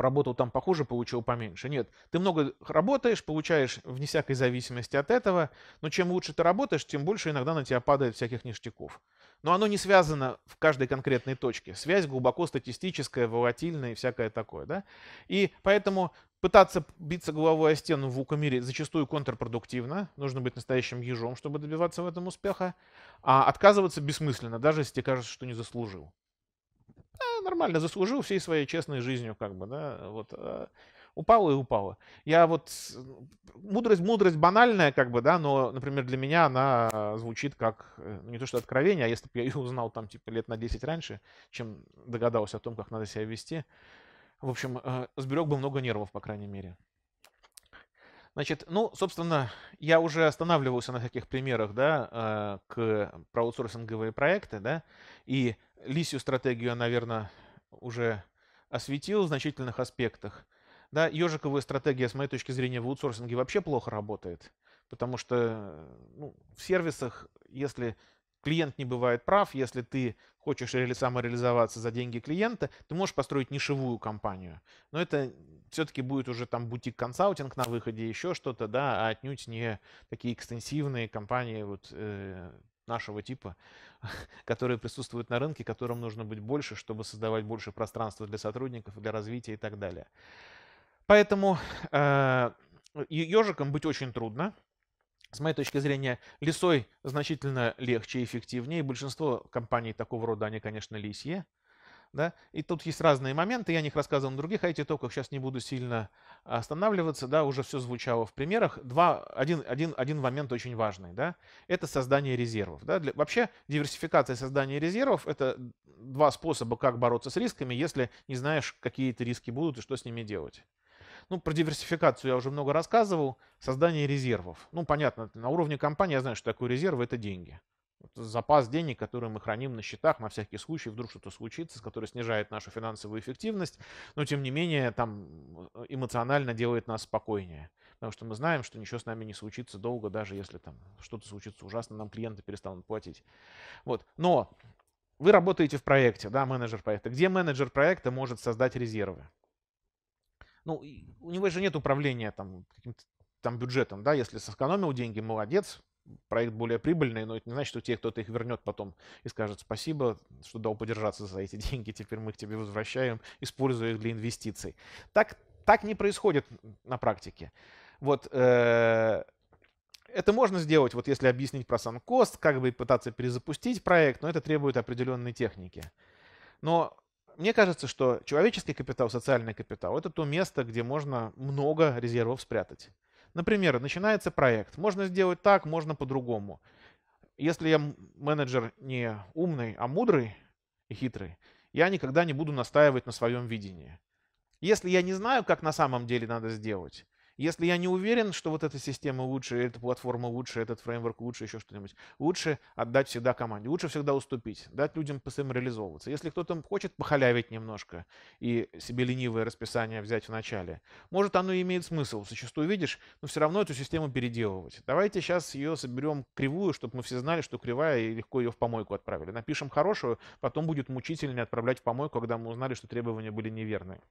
[SPEAKER 1] поработал там похуже, получил поменьше. Нет, ты много работаешь, получаешь вне всякой зависимости от этого, но чем лучше ты работаешь, тем больше иногда на тебя падает всяких ништяков. Но оно не связано в каждой конкретной точке. Связь глубоко статистическая, волатильная и всякое такое. Да? И поэтому пытаться биться головой о стену в уко зачастую контрпродуктивно. Нужно быть настоящим ежом, чтобы добиваться в этом успеха. А отказываться бессмысленно, даже если тебе кажется, что не заслужил нормально заслужил всей своей честной жизнью, как бы, да, вот. А, упало и упало Я вот... Ну, мудрость, мудрость банальная, как бы, да, но, например, для меня она а, звучит как э, ну, не то что откровение, а если бы я ее узнал там, типа, лет на 10 раньше, чем догадался о том, как надо себя вести, в общем, а, сберег бы много нервов, по крайней мере. Значит, ну, собственно, я уже останавливался на таких примерах, да, к про аутсорсинговые проекты, да, и Лисью стратегию я, наверное, уже осветил в значительных аспектах. Да, ежиковая стратегия, с моей точки зрения, в аутсорсинге вообще плохо работает, потому что ну, в сервисах, если клиент не бывает прав, если ты хочешь или самореализоваться за деньги клиента, ты можешь построить нишевую компанию. Но это все-таки будет уже там бутик-консалтинг на выходе, еще что-то, да, а отнюдь не такие экстенсивные компании вот э, нашего типа, которые присутствуют на рынке, которым нужно быть больше, чтобы создавать больше пространства для сотрудников, для развития и так далее. Поэтому э, ежиком быть очень трудно. С моей точки зрения, лисой значительно легче и эффективнее. Большинство компаний такого рода, они, конечно, лисье. Да? И тут есть разные моменты, я о них рассказывал на других IT-токах, сейчас не буду сильно останавливаться, да, уже все звучало в примерах. Два, один, один, один момент очень важный, да, это создание резервов. Да? Для, вообще диверсификация создания резервов – это два способа, как бороться с рисками, если не знаешь, какие то риски будут и что с ними делать. Ну, про диверсификацию я уже много рассказывал. Создание резервов. Ну, понятно, на уровне компании я знаю, что такое резервы – это деньги запас денег, который мы храним на счетах на всякий случай, вдруг что-то случится, который снижает нашу финансовую эффективность, но тем не менее там э, эмоционально делает нас спокойнее. Потому что мы знаем, что ничего с нами не случится долго, даже если там что-то случится ужасно, нам клиенты перестанут платить. Вот. Но вы работаете в проекте, да, менеджер проекта. Где менеджер проекта может создать резервы? Ну, у него же нет управления там каким-то там бюджетом, да, если сэкономил деньги, молодец, проект более прибыльный, но это не значит, что тебе кто-то их вернет потом и скажет спасибо, что дал подержаться за эти деньги, теперь мы их тебе возвращаем, используя их для инвестиций. Так, так не происходит на практике. Вот э, это можно сделать, вот если объяснить про сам кост, как бы пытаться перезапустить проект, но это требует определенной техники. Но мне кажется, что человеческий капитал, социальный капитал – это то место, где можно много резервов спрятать. Например, начинается проект. Можно сделать так, можно по-другому. Если я менеджер не умный, а мудрый и хитрый, я никогда не буду настаивать на своем видении. Если я не знаю, как на самом деле надо сделать, если я не уверен, что вот эта система лучше, эта платформа лучше, этот фреймворк лучше, еще что-нибудь, лучше отдать всегда команде, лучше всегда уступить, дать людям самореализовываться. Если кто-то хочет похалявить немножко и себе ленивое расписание взять в начале, может, оно имеет смысл. Зачастую видишь, но все равно эту систему переделывать. Давайте сейчас ее соберем кривую, чтобы мы все знали, что кривая, и легко ее в помойку отправили. Напишем хорошую, потом будет мучительно отправлять в помойку, когда мы узнали, что требования были неверные.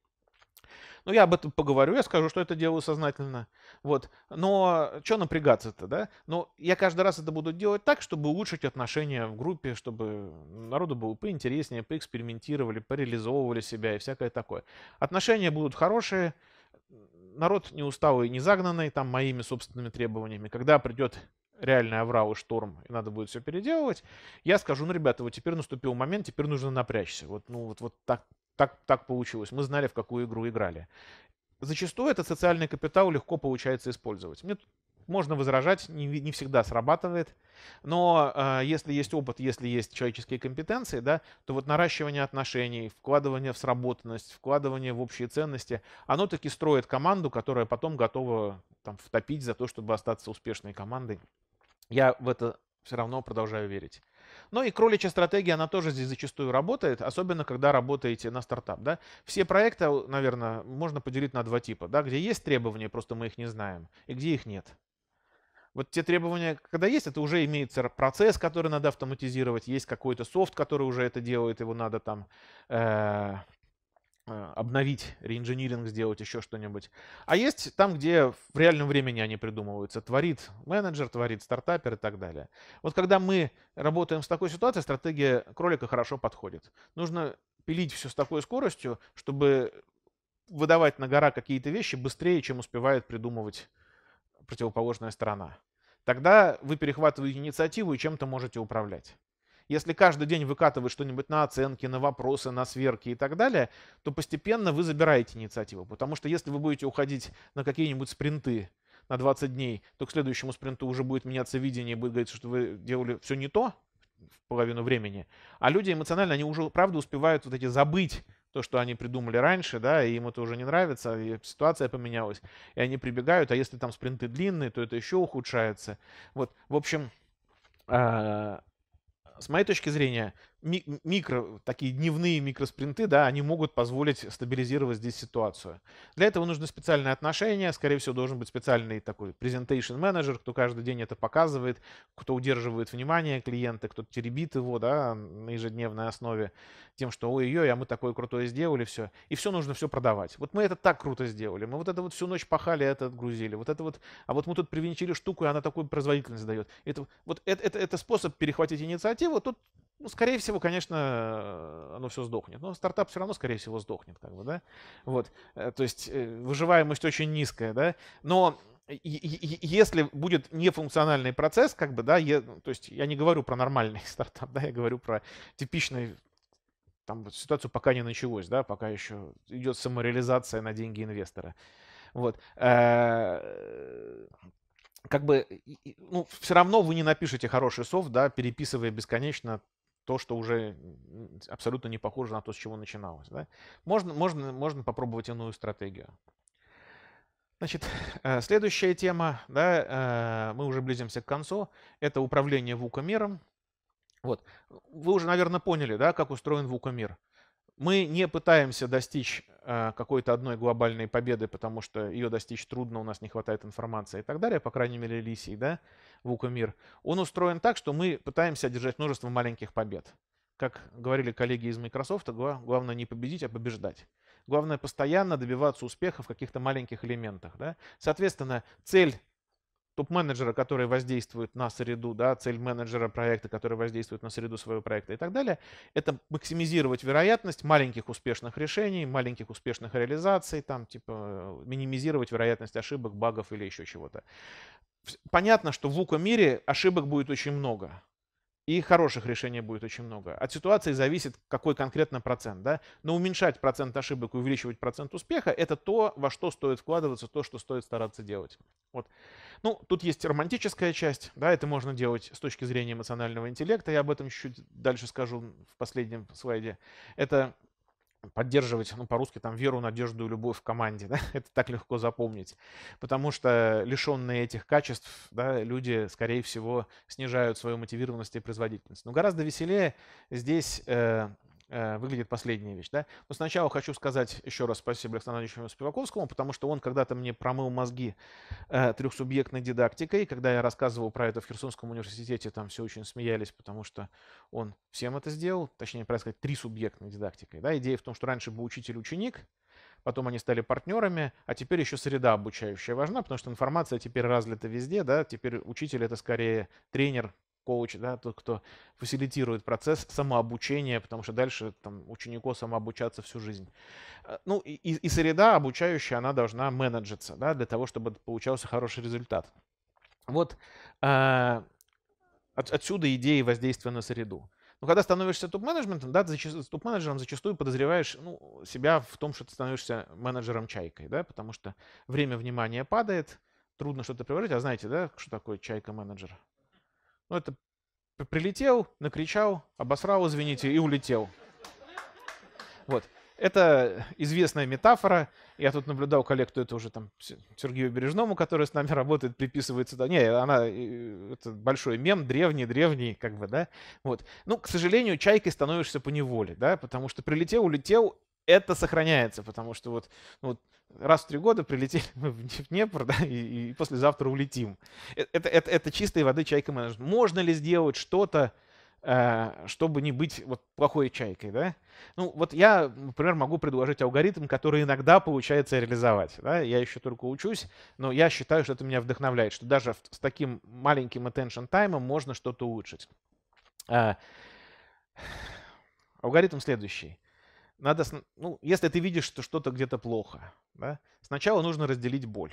[SPEAKER 1] Ну, я об этом поговорю, я скажу, что это делаю сознательно. Вот. Но что напрягаться-то, да? Но я каждый раз это буду делать так, чтобы улучшить отношения в группе, чтобы народу было поинтереснее, поэкспериментировали, пореализовывали себя и всякое такое. Отношения будут хорошие, народ не усталый, не загнанный там моими собственными требованиями. Когда придет реальный аврал и шторм, и надо будет все переделывать, я скажу, ну, ребята, вот теперь наступил момент, теперь нужно напрячься. Вот, ну, вот, вот так, так, так получилось. Мы знали, в какую игру играли. Зачастую этот социальный капитал легко получается использовать. Мне можно возражать, не, не всегда срабатывает. Но э, если есть опыт, если есть человеческие компетенции, да, то вот наращивание отношений, вкладывание в сработанность, вкладывание в общие ценности, оно таки строит команду, которая потом готова там, втопить за то, чтобы остаться успешной командой. Я в это все равно продолжаю верить. Но ну и кроличья стратегия, она тоже здесь зачастую работает, особенно когда работаете на стартап. Да? Все проекты, наверное, можно поделить на два типа, да? где есть требования, просто мы их не знаем, и где их нет. Вот те требования, когда есть, это уже имеется процесс, который надо автоматизировать, есть какой-то софт, который уже это делает, его надо там э, а, обновить, реинжиниринг сделать, еще что-нибудь. А есть там, где в реальном времени они придумываются. Творит менеджер, творит стартапер и так далее. Вот когда мы работаем с такой ситуацией, стратегия кролика хорошо подходит. Нужно пилить все с такой скоростью, чтобы выдавать на гора какие-то вещи быстрее, чем успевает придумывать противоположная сторона. Тогда вы перехватываете инициативу и чем-то можете управлять. Если каждый день выкатывать что-нибудь на оценки, на вопросы, на сверки и так далее, то постепенно вы забираете инициативу. Потому что если вы будете уходить на какие-нибудь спринты на 20 дней, то к следующему спринту уже будет меняться видение, будет говориться, что вы делали все не то в половину времени. А люди эмоционально, они уже, правда, успевают вот эти забыть то, что они придумали раньше, да, и им это уже не нравится, и ситуация поменялась, и они прибегают, а если там спринты длинные, то это еще ухудшается. Вот, в общем, а, с моей точки зрения, ми микро, такие дневные микроспринты, да, они могут позволить стабилизировать здесь ситуацию. Для этого нужны специальные отношения, скорее всего, должен быть специальный такой presentation менеджер, кто каждый день это показывает, кто удерживает внимание клиента, кто теребит его, да, на ежедневной основе тем, что ой-ой, а мы такое крутое сделали, все. И все нужно все продавать. Вот мы это так круто сделали, мы вот это вот всю ночь пахали, это отгрузили, вот это вот, а вот мы тут привинчили штуку, и она такую производительность дает. Это, вот это, это, это способ перехватить инициативу, тут ну, скорее всего, конечно, оно все сдохнет. Но стартап все равно, скорее всего, сдохнет, как бы, да. Вот. Э, то есть э, выживаемость очень низкая, да. Но если будет нефункциональный процесс, как бы, да, я, ну, то есть я не говорю про нормальный стартап, да, я говорю про типичный там ситуацию пока не началось, да, пока еще идет самореализация на деньги инвестора. Вот. Э, как бы, ну, все равно вы не напишете хороший софт, да, переписывая бесконечно то, что уже абсолютно не похоже на то, с чего начиналось. Да? Можно, можно, можно попробовать иную стратегию. Значит, э, следующая тема, да, э, мы уже близимся к концу, это управление вукомером. Вот. Вы уже, наверное, поняли, да, как устроен вукомир. Мы не пытаемся достичь э, какой-то одной глобальной победы, потому что ее достичь трудно, у нас не хватает информации и так далее, по крайней мере, Лисий, да. Вукомир, он устроен так, что мы пытаемся одержать множество маленьких побед. Как говорили коллеги из Microsoft, главное не победить, а побеждать. Главное постоянно добиваться успеха в каких-то маленьких элементах. Да? Соответственно, цель топ-менеджера, который воздействует на среду, да, цель менеджера проекта, который воздействует на среду своего проекта и так далее, это максимизировать вероятность маленьких успешных решений, маленьких успешных реализаций, там, типа, э, минимизировать вероятность ошибок, багов или еще чего-то. Понятно, что в VUCA мире ошибок будет очень много. И хороших решений будет очень много. От ситуации зависит, какой конкретно процент. Да? Но уменьшать процент ошибок и увеличивать процент успеха – это то, во что стоит вкладываться, то, что стоит стараться делать. Вот. Ну, тут есть романтическая часть. Да, это можно делать с точки зрения эмоционального интеллекта. Я об этом чуть-чуть дальше скажу в последнем слайде. Это поддерживать, ну, по-русски там, веру, надежду любовь в команде. Да? Это так легко запомнить. Потому что лишенные этих качеств, да, люди, скорее всего, снижают свою мотивированность и производительность. Но гораздо веселее здесь э, Э, выглядит последняя вещь. Да? Но сначала хочу сказать еще раз спасибо Александру Ильичу Спиваковскому, потому что он когда-то мне промыл мозги э, трехсубъектной дидактикой. Когда я рассказывал про это в Херсонском университете, там все очень смеялись, потому что он всем это сделал, точнее, правильно сказать, трисубъектной дидактикой. Да? Идея в том, что раньше был учитель-ученик, потом они стали партнерами, а теперь еще среда обучающая важна, потому что информация теперь разлита везде, да, теперь учитель это скорее тренер, коуч, да, тот, кто фасилитирует процесс самообучения, потому что дальше там, ученику самообучаться всю жизнь. Э, ну и, и среда обучающая, она должна менеджиться, да, для того, чтобы получался хороший результат. Вот э, от, отсюда идеи воздействия на среду. Но ну, когда становишься топ-менеджментом, да, зачастую, топ-менеджером зачастую подозреваешь ну, себя в том, что ты становишься менеджером-чайкой, да, потому что время внимания падает, трудно что-то превратить. А знаете, да, что такое чайка-менеджер? Ну, это прилетел, накричал, обосрал, извините, и улетел. Вот. Это известная метафора. Я тут наблюдал коллег, кто это уже там Сергею Бережному, который с нами работает, приписывается. Да, не, она э, это большой мем, древний, древний, как бы, да. Вот. Ну, к сожалению, чайкой становишься по неволе, да, потому что прилетел, улетел, это сохраняется, потому что вот, ну, вот раз в три года прилетели мы в Днепр, да, и, и послезавтра улетим. Э, это, это, это чистой воды чайка менеджмент. Можно ли сделать что-то, э, чтобы не быть вот плохой чайкой, да? Ну, вот я, например, могу предложить алгоритм, который иногда получается реализовать, да? Я еще только учусь, но я считаю, что это меня вдохновляет, что даже с таким маленьким attention time можно что-то улучшить. Э, алгоритм следующий надо, ну, если ты видишь, что что-то где-то плохо, да, сначала нужно разделить боль.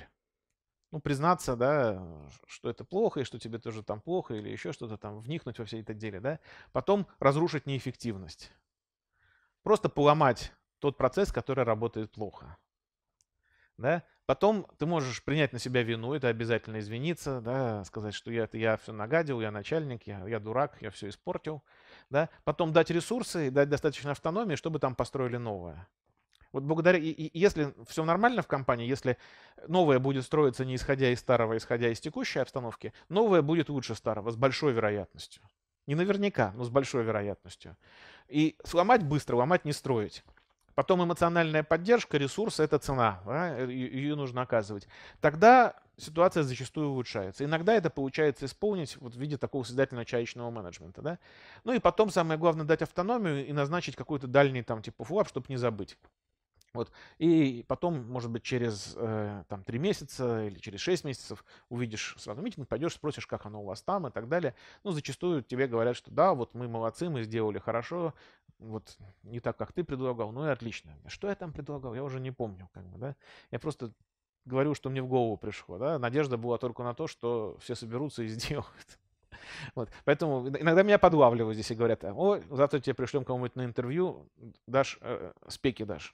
[SPEAKER 1] Ну, признаться, да, что это плохо, и что тебе тоже там плохо, или еще что-то там, вникнуть во все это деле, да. Потом разрушить неэффективность. Просто поломать тот процесс, который работает плохо. Да? Потом ты можешь принять на себя вину, это обязательно извиниться, да, сказать, что я, я все нагадил, я начальник, я, я дурак, я все испортил. Да. Потом дать ресурсы, дать достаточно автономии, чтобы там построили новое. Вот благодаря, и, и если все нормально в компании, если новое будет строиться не исходя из старого, а исходя из текущей обстановки, новое будет лучше старого с большой вероятностью. Не наверняка, но с большой вероятностью. И сломать быстро, ломать не строить. Потом эмоциональная поддержка, ресурс – это цена, да? Э, ее нужно оказывать. Тогда ситуация зачастую улучшается. Иногда это получается исполнить вот в виде такого созидательного чаечного менеджмента. Да? Ну и потом самое главное дать автономию и назначить какой-то дальний там типа флап, чтобы не забыть. Вот. И потом, может быть, через э, там, 3 месяца или через 6 месяцев увидишь сразу митинг, пойдешь, спросишь, как оно у вас там и так далее. Ну, зачастую тебе говорят, что да, вот мы молодцы, мы сделали хорошо, вот не так, как ты предлагал, ну и отлично. Что я там предлагал, я уже не помню. Как бы, да? Я просто говорю, что мне в голову пришло. Да? Надежда была только на то, что все соберутся и сделают. Вот. Поэтому иногда меня подлавливают здесь и говорят, о, завтра тебе пришлем кому-нибудь на интервью, дашь, э, э спеки дашь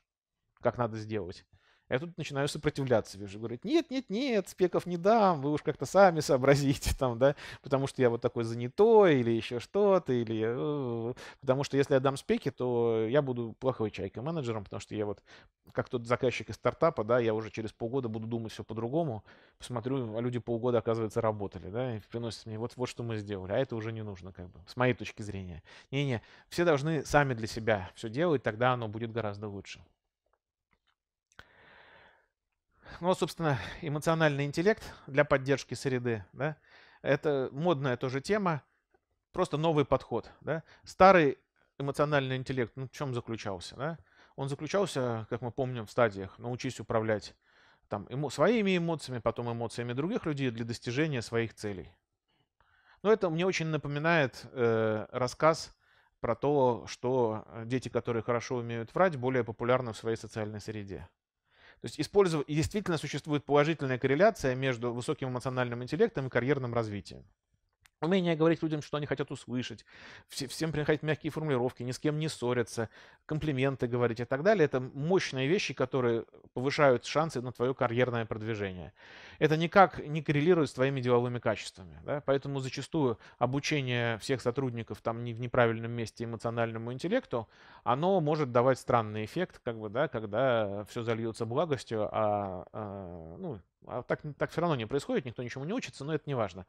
[SPEAKER 1] как надо сделать. Я тут начинаю сопротивляться, вижу, говорит, нет, нет, нет, спеков не дам, вы уж как-то сами сообразите там, да, потому что я вот такой занятой или еще что-то, или э, потому что если я дам спеки, то я буду плохой чайкой менеджером, потому что я вот как тот заказчик из стартапа, да, я уже через полгода буду думать все по-другому, посмотрю, а люди полгода, оказывается, работали, да, и приносят мне вот, вот что мы сделали, а это уже не нужно, как бы, с моей точки зрения. Не-не, все должны сами для себя все делать, тогда оно будет гораздо лучше. Ну, собственно, эмоциональный интеллект для поддержки среды, да, это модная тоже тема, просто новый подход, да. Старый эмоциональный интеллект, ну, в чем заключался, да? Он заключался, как мы помним, в стадиях «научись управлять» там, эмо своими эмоциями, потом эмоциями других людей для достижения своих целей. Но это мне очень напоминает э, рассказ про то, что э, дети, которые хорошо умеют врать, более популярны в своей социальной среде. То есть использов... действительно существует положительная корреляция между высоким эмоциональным интеллектом и карьерным развитием. Умение говорить людям, что они хотят услышать, всем приходить мягкие формулировки, ни с кем не ссориться, комплименты говорить и так далее. Это мощные вещи, которые повышают шансы на твое карьерное продвижение. Это никак не коррелирует с твоими деловыми качествами. Да? Поэтому зачастую обучение всех сотрудников там не в неправильном месте эмоциональному интеллекту, оно может давать странный эффект, как бы, да, когда все зальется благостью, а, а ну, а так, так все равно не происходит, никто ничему не учится, но это не важно.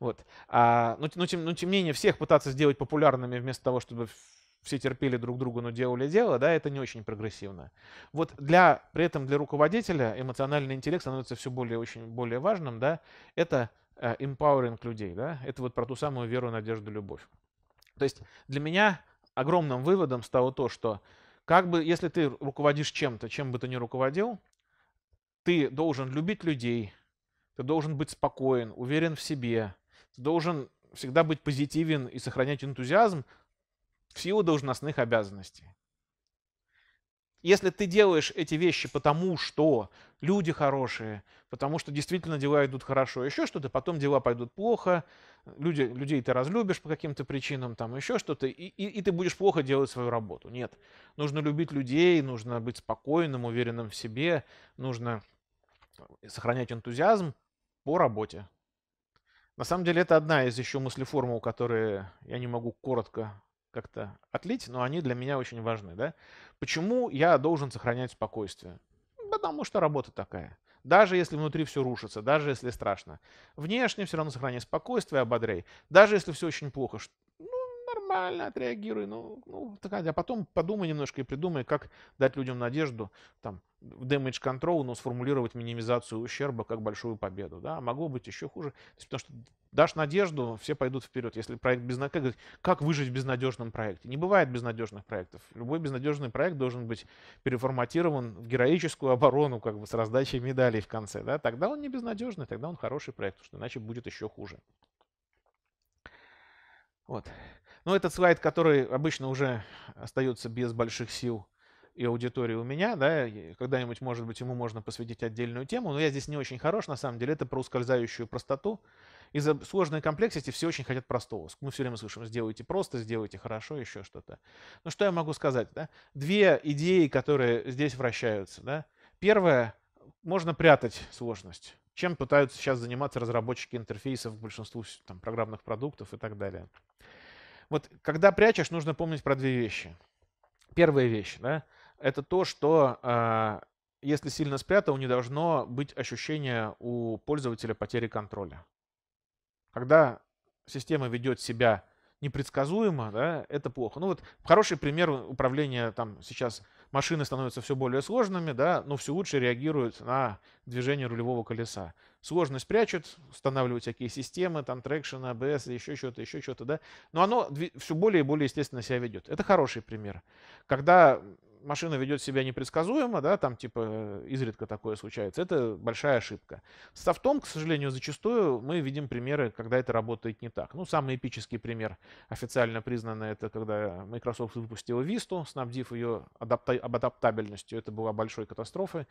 [SPEAKER 1] Вот. А, но, ну, но, ну, тем, но ну, тем не менее, всех пытаться сделать популярными вместо того, чтобы все терпели друг друга, но делали дело, да, это не очень прогрессивно. Вот для, при этом для руководителя эмоциональный интеллект становится все более, очень более важным, да, это э, empowering людей, да, это вот про ту самую веру, надежду, любовь. То есть для меня огромным выводом стало то, что как бы, если ты руководишь чем-то, чем бы ты ни руководил, ты должен любить людей, ты должен быть спокоен, уверен в себе, ты должен всегда быть позитивен и сохранять энтузиазм в силу должностных обязанностей. Если ты делаешь эти вещи потому, что люди хорошие, потому что действительно дела идут хорошо, еще что-то, потом дела пойдут плохо, люди, людей ты разлюбишь по каким-то причинам, там еще что-то, и, и, и ты будешь плохо делать свою работу. Нет, нужно любить людей, нужно быть спокойным, уверенным в себе, нужно сохранять энтузиазм по работе. На самом деле это одна из еще мыслеформул, которые я не могу коротко как-то отлить, но они для меня очень важны. Да? Почему я должен сохранять спокойствие? Потому что работа такая. Даже если внутри все рушится, даже если страшно. Внешне все равно сохраняй спокойствие, ободрей. Даже если все очень плохо, ну, нормально отреагируй, ну, ну, такая. а потом подумай немножко и придумай, как дать людям надежду, там, damage control, но ну, сформулировать минимизацию ущерба как большую победу, да, а могло быть еще хуже, есть, потому что дашь надежду, все пойдут вперед, если проект безнадежный, как выжить в безнадежном проекте, не бывает безнадежных проектов, любой безнадежный проект должен быть переформатирован в героическую оборону, как бы с раздачей медалей в конце, да, тогда он не безнадежный, тогда он хороший проект, потому что иначе будет еще хуже. Вот. Но ну, этот слайд, который обычно уже остается без больших сил и аудитории у меня, да, когда-нибудь, может быть, ему можно посвятить отдельную тему, но я здесь не очень хорош, на самом деле, это про ускользающую простоту. Из-за сложной комплексности все очень хотят простого. Мы все время слышим, сделайте просто, сделайте хорошо, еще что-то. Ну, что я могу сказать, да? Две идеи, которые здесь вращаются, да. Первое, можно прятать сложность чем пытаются сейчас заниматься разработчики интерфейсов к большинству там, программных продуктов и так далее. Вот когда прячешь, нужно помнить про две вещи. Первая вещь, да, это то, что э, если сильно спрятал, не должно быть ощущения у пользователя потери контроля. Когда система ведет себя непредсказуемо, да, это плохо. Ну вот хороший пример управления там сейчас машины становятся все более сложными, да, но все лучше реагируют на движение рулевого колеса. Сложность прячут, устанавливают всякие системы, там трекшн, ABS, еще что-то, еще что-то, да. Но оно все более и более естественно себя ведет. Это хороший пример. Когда машина ведет себя непредсказуемо, да, там типа э, изредка такое случается, это большая ошибка. С софтом, к сожалению, зачастую мы видим примеры, когда это работает не так. Ну, самый эпический пример официально признанный, это когда Microsoft выпустила Vista, снабдив ее адапта- об адаптабельностью. Это была большой катастрофа,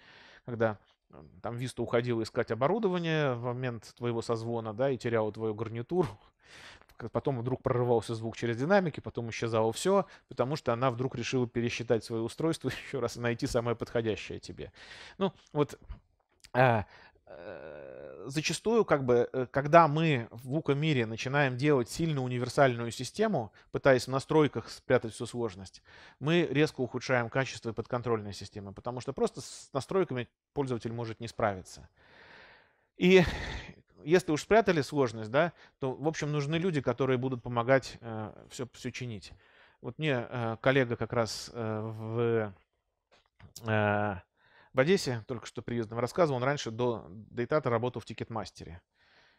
[SPEAKER 1] когда э, там Vista уходила искать оборудование в момент твоего созвона, да, и теряла твою гарнитуру потом вдруг прорывался звук через динамики, потом исчезало все, потому что она вдруг решила пересчитать свое устройство еще раз и найти самое подходящее тебе. Ну, вот а, а, зачастую, как бы, э, когда мы в VUCA-мире начинаем делать сильно универсальную систему, пытаясь в настройках спрятать всю сложность, мы резко ухудшаем качество подконтрольной системы, потому что просто с настройками пользователь может не справиться. И если уж спрятали сложность, да, то, в общем, нужны люди, которые будут помогать э, все, все чинить. Вот мне э, коллега как раз э, в, э, в Одессе, только что приездом, рассказывал, он раньше до Дейтата работал в Тикетмастере.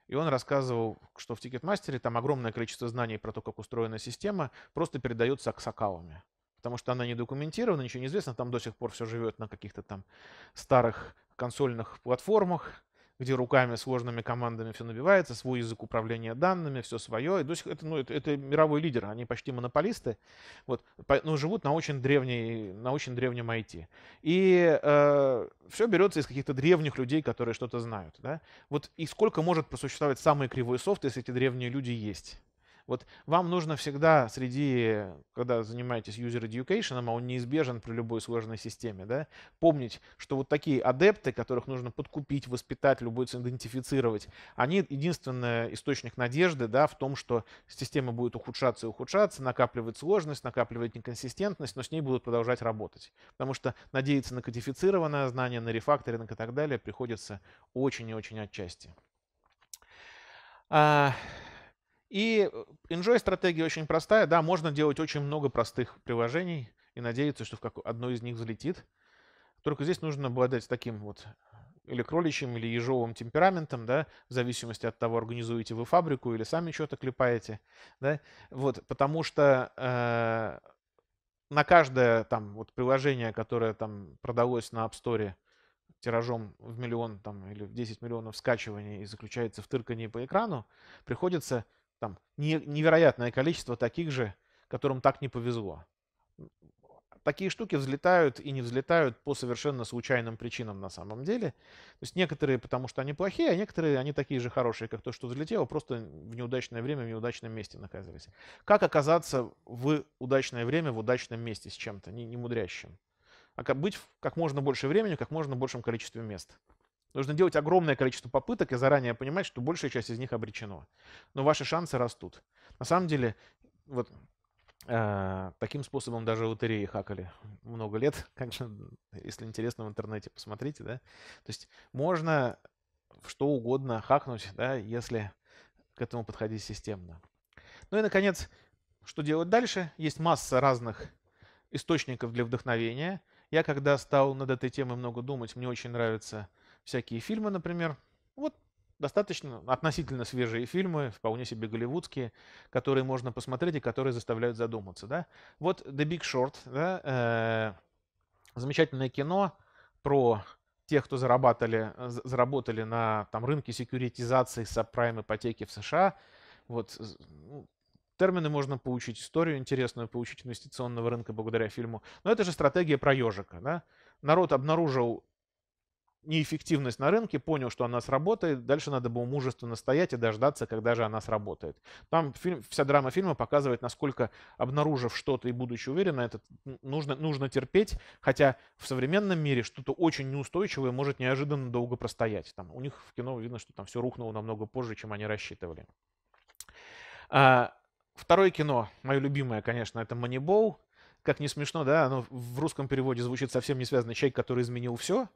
[SPEAKER 1] И он рассказывал, что в Тикетмастере там огромное количество знаний про то, как устроена система, просто передается аксакалами потому что она не документирована, ничего не известно, там до сих пор все живет на каких-то там старых консольных платформах, где руками сложными командами все набивается, свой язык управления данными, все свое. И до сих, это, ну, это, это мировой лидер, они почти монополисты, вот, по, но живут на очень, древней, на очень древнем IT. И э, все берется из каких-то древних людей, которые что-то знают. Да? Вот и сколько может просуществовать самый кривой софт, если эти древние люди есть? Вот вам нужно всегда среди, когда занимаетесь user education, а он неизбежен при любой сложной системе, да, помнить, что вот такие адепты, которых нужно подкупить, воспитать, любоваться, идентифицировать, они единственный источник надежды, да, в том, что система будет ухудшаться и ухудшаться, накапливать сложность, накапливать неконсистентность, но с ней будут продолжать работать. Потому что надеяться на кодифицированное знание, на рефакторинг и так далее приходится очень и очень отчасти. А, и э, Enjoy стратегия очень простая. Да, можно делать очень много простых приложений и надеяться, что в как... одно из них взлетит. Только здесь нужно обладать таким вот э, или кроличьим, или ежовым темпераментом, да, в зависимости от того, организуете вы фабрику или сами что-то клепаете, да, вот, потому что э, на каждое там вот приложение, которое там продалось на App Store тиражом в миллион там или в 10 миллионов скачиваний и заключается в тыркании по экрану, приходится там невероятное количество таких же, которым так не повезло. Такие штуки взлетают и не взлетают по совершенно случайным причинам на самом деле. То есть некоторые потому что они плохие, а некоторые они такие же хорошие, как то, что взлетело, просто в неудачное время, в неудачном месте находились. Как оказаться в удачное время, в удачном месте с чем-то, не, не мудрящим? А как быть как можно больше времени, как можно большем количестве мест. Нужно делать огромное количество попыток и заранее понимать, что большая часть из них обречено. Но ваши шансы растут. На самом деле, вот э, таким способом даже лотереи хакали много лет. Конечно, если интересно, в интернете посмотрите, да. То есть можно что угодно хакнуть, да, если к этому подходить системно. Ну и, наконец, что делать дальше? Есть масса разных источников для вдохновения. Я, когда стал над этой темой много думать, мне очень нравится всякие фильмы, например. Вот достаточно относительно свежие фильмы, вполне себе голливудские, которые можно посмотреть и которые заставляют задуматься. Да? Вот The Big Short, да, э, замечательное кино про тех, кто зарабатывали, заработали на там, рынке секьюритизации, сабпрайм ипотеки в США. Вот, ну, термины можно получить, историю интересную получить инвестиционного рынка благодаря фильму. Но это же стратегия про ежика. Да? Народ обнаружил неэффективность на рынке, понял, что она сработает, дальше надо было мужественно стоять и дождаться, когда же она сработает. Там фильм, вся драма фильма показывает, насколько, обнаружив что-то и будучи уверенно, это нужно, нужно терпеть, хотя в современном мире что-то очень неустойчивое может неожиданно долго простоять. Там, у них в кино видно, что там все рухнуло намного позже, чем они рассчитывали. А, второе кино, мое любимое, конечно, это «Манибол». Как не смешно, да, оно в русском переводе звучит совсем не связано. Человек, который изменил все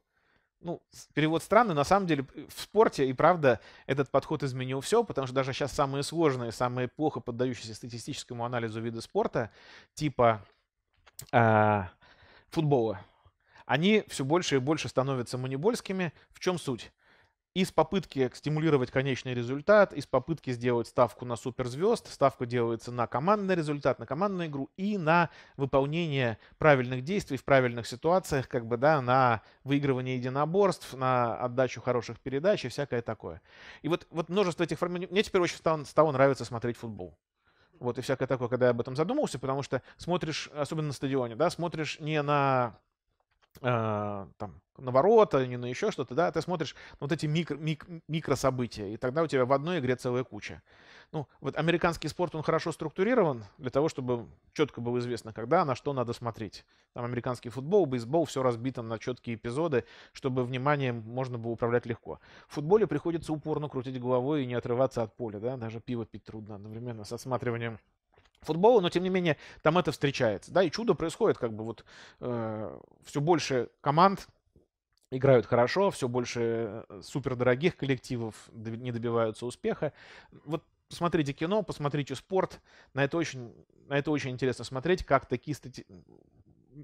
[SPEAKER 1] ну, перевод странный, на самом деле в спорте и правда этот подход изменил все, потому что даже сейчас самые сложные, самые плохо поддающиеся статистическому анализу виды спорта, типа э, футбола, они все больше и больше становятся манибольскими. В чем суть? из попытки стимулировать конечный результат, из попытки сделать ставку на суперзвезд, ставка делается на командный результат, на командную игру и на выполнение правильных действий в правильных ситуациях, как бы, да, на выигрывание единоборств, на отдачу хороших передач и всякое такое. И вот, вот множество этих форм... Мне теперь очень стало, стало нравиться смотреть футбол. Вот и всякое такое, когда я об этом задумался, потому что смотришь, особенно на стадионе, да, смотришь не на а, там, на ворота, не на еще что-то, да, ты смотришь вот эти микро, мик, микро события, и тогда у тебя в одной игре целая куча. Ну, вот американский спорт, он хорошо структурирован для того, чтобы четко было известно, когда на что надо смотреть. Там американский футбол, бейсбол, все разбито на четкие эпизоды, чтобы внимание можно было управлять легко. В футболе приходится упорно крутить головой и не отрываться от поля, да, даже пиво пить трудно одновременно с осматриванием Футболу, но тем не менее там это встречается, да, и чудо происходит, как бы вот э, все больше команд играют хорошо, все больше э, супердорогих коллективов не добиваются успеха. Вот посмотрите кино, посмотрите спорт, на это очень, на это очень интересно смотреть, как такие стати...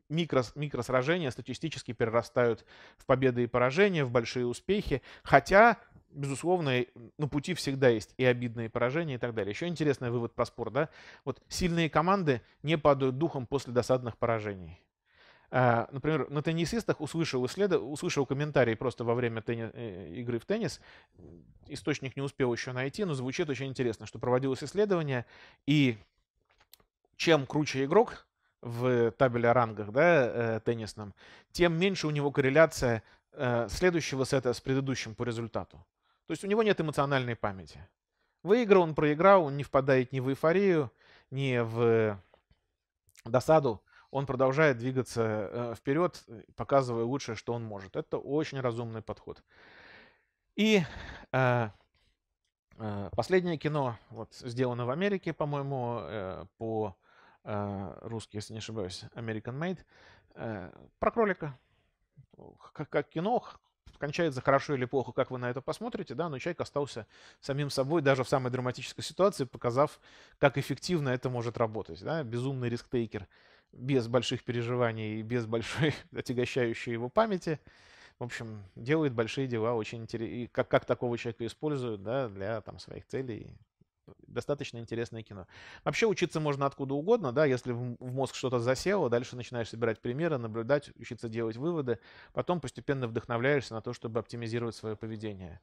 [SPEAKER 1] микро, микросражения статистически перерастают в победы и поражения, в большие успехи, хотя безусловно, на ну, пути всегда есть и обидные поражения и так далее. Еще интересный вывод про спорт, да? Вот сильные команды не падают духом после досадных поражений. А, например, на теннисистах услышал, исследо... услышал комментарий просто во время тенни... Э, игры в теннис. Источник не успел еще найти, но звучит очень интересно, что проводилось исследование, и чем круче игрок в табеле о рангах да, э, теннисном, тем меньше у него корреляция э, следующего сета с предыдущим по результату. То есть у него нет эмоциональной памяти. Выиграл он, проиграл, он не впадает ни в эйфорию, ни в досаду. Он продолжает двигаться э, вперед, э, показывая лучшее, что он может. Это очень разумный подход. И э, э, последнее кино, вот, сделано в Америке, по-моему, э, по э, русски, если не ошибаюсь, American Made, про кролика. Как, как кино, кончается хорошо или плохо, как вы на это посмотрите, да, но человек остался самим собой даже в самой драматической ситуации, показав, как эффективно это может работать, да, безумный рисктейкер без больших переживаний, и без большой отягощающей его памяти, в общем, делает большие дела, очень интересно, и как, как такого человека используют, да, для там своих целей достаточно интересное кино. Вообще учиться можно откуда угодно, да, если в мозг что-то засело, дальше начинаешь собирать примеры, наблюдать, учиться делать выводы, потом постепенно вдохновляешься на то, чтобы оптимизировать свое поведение.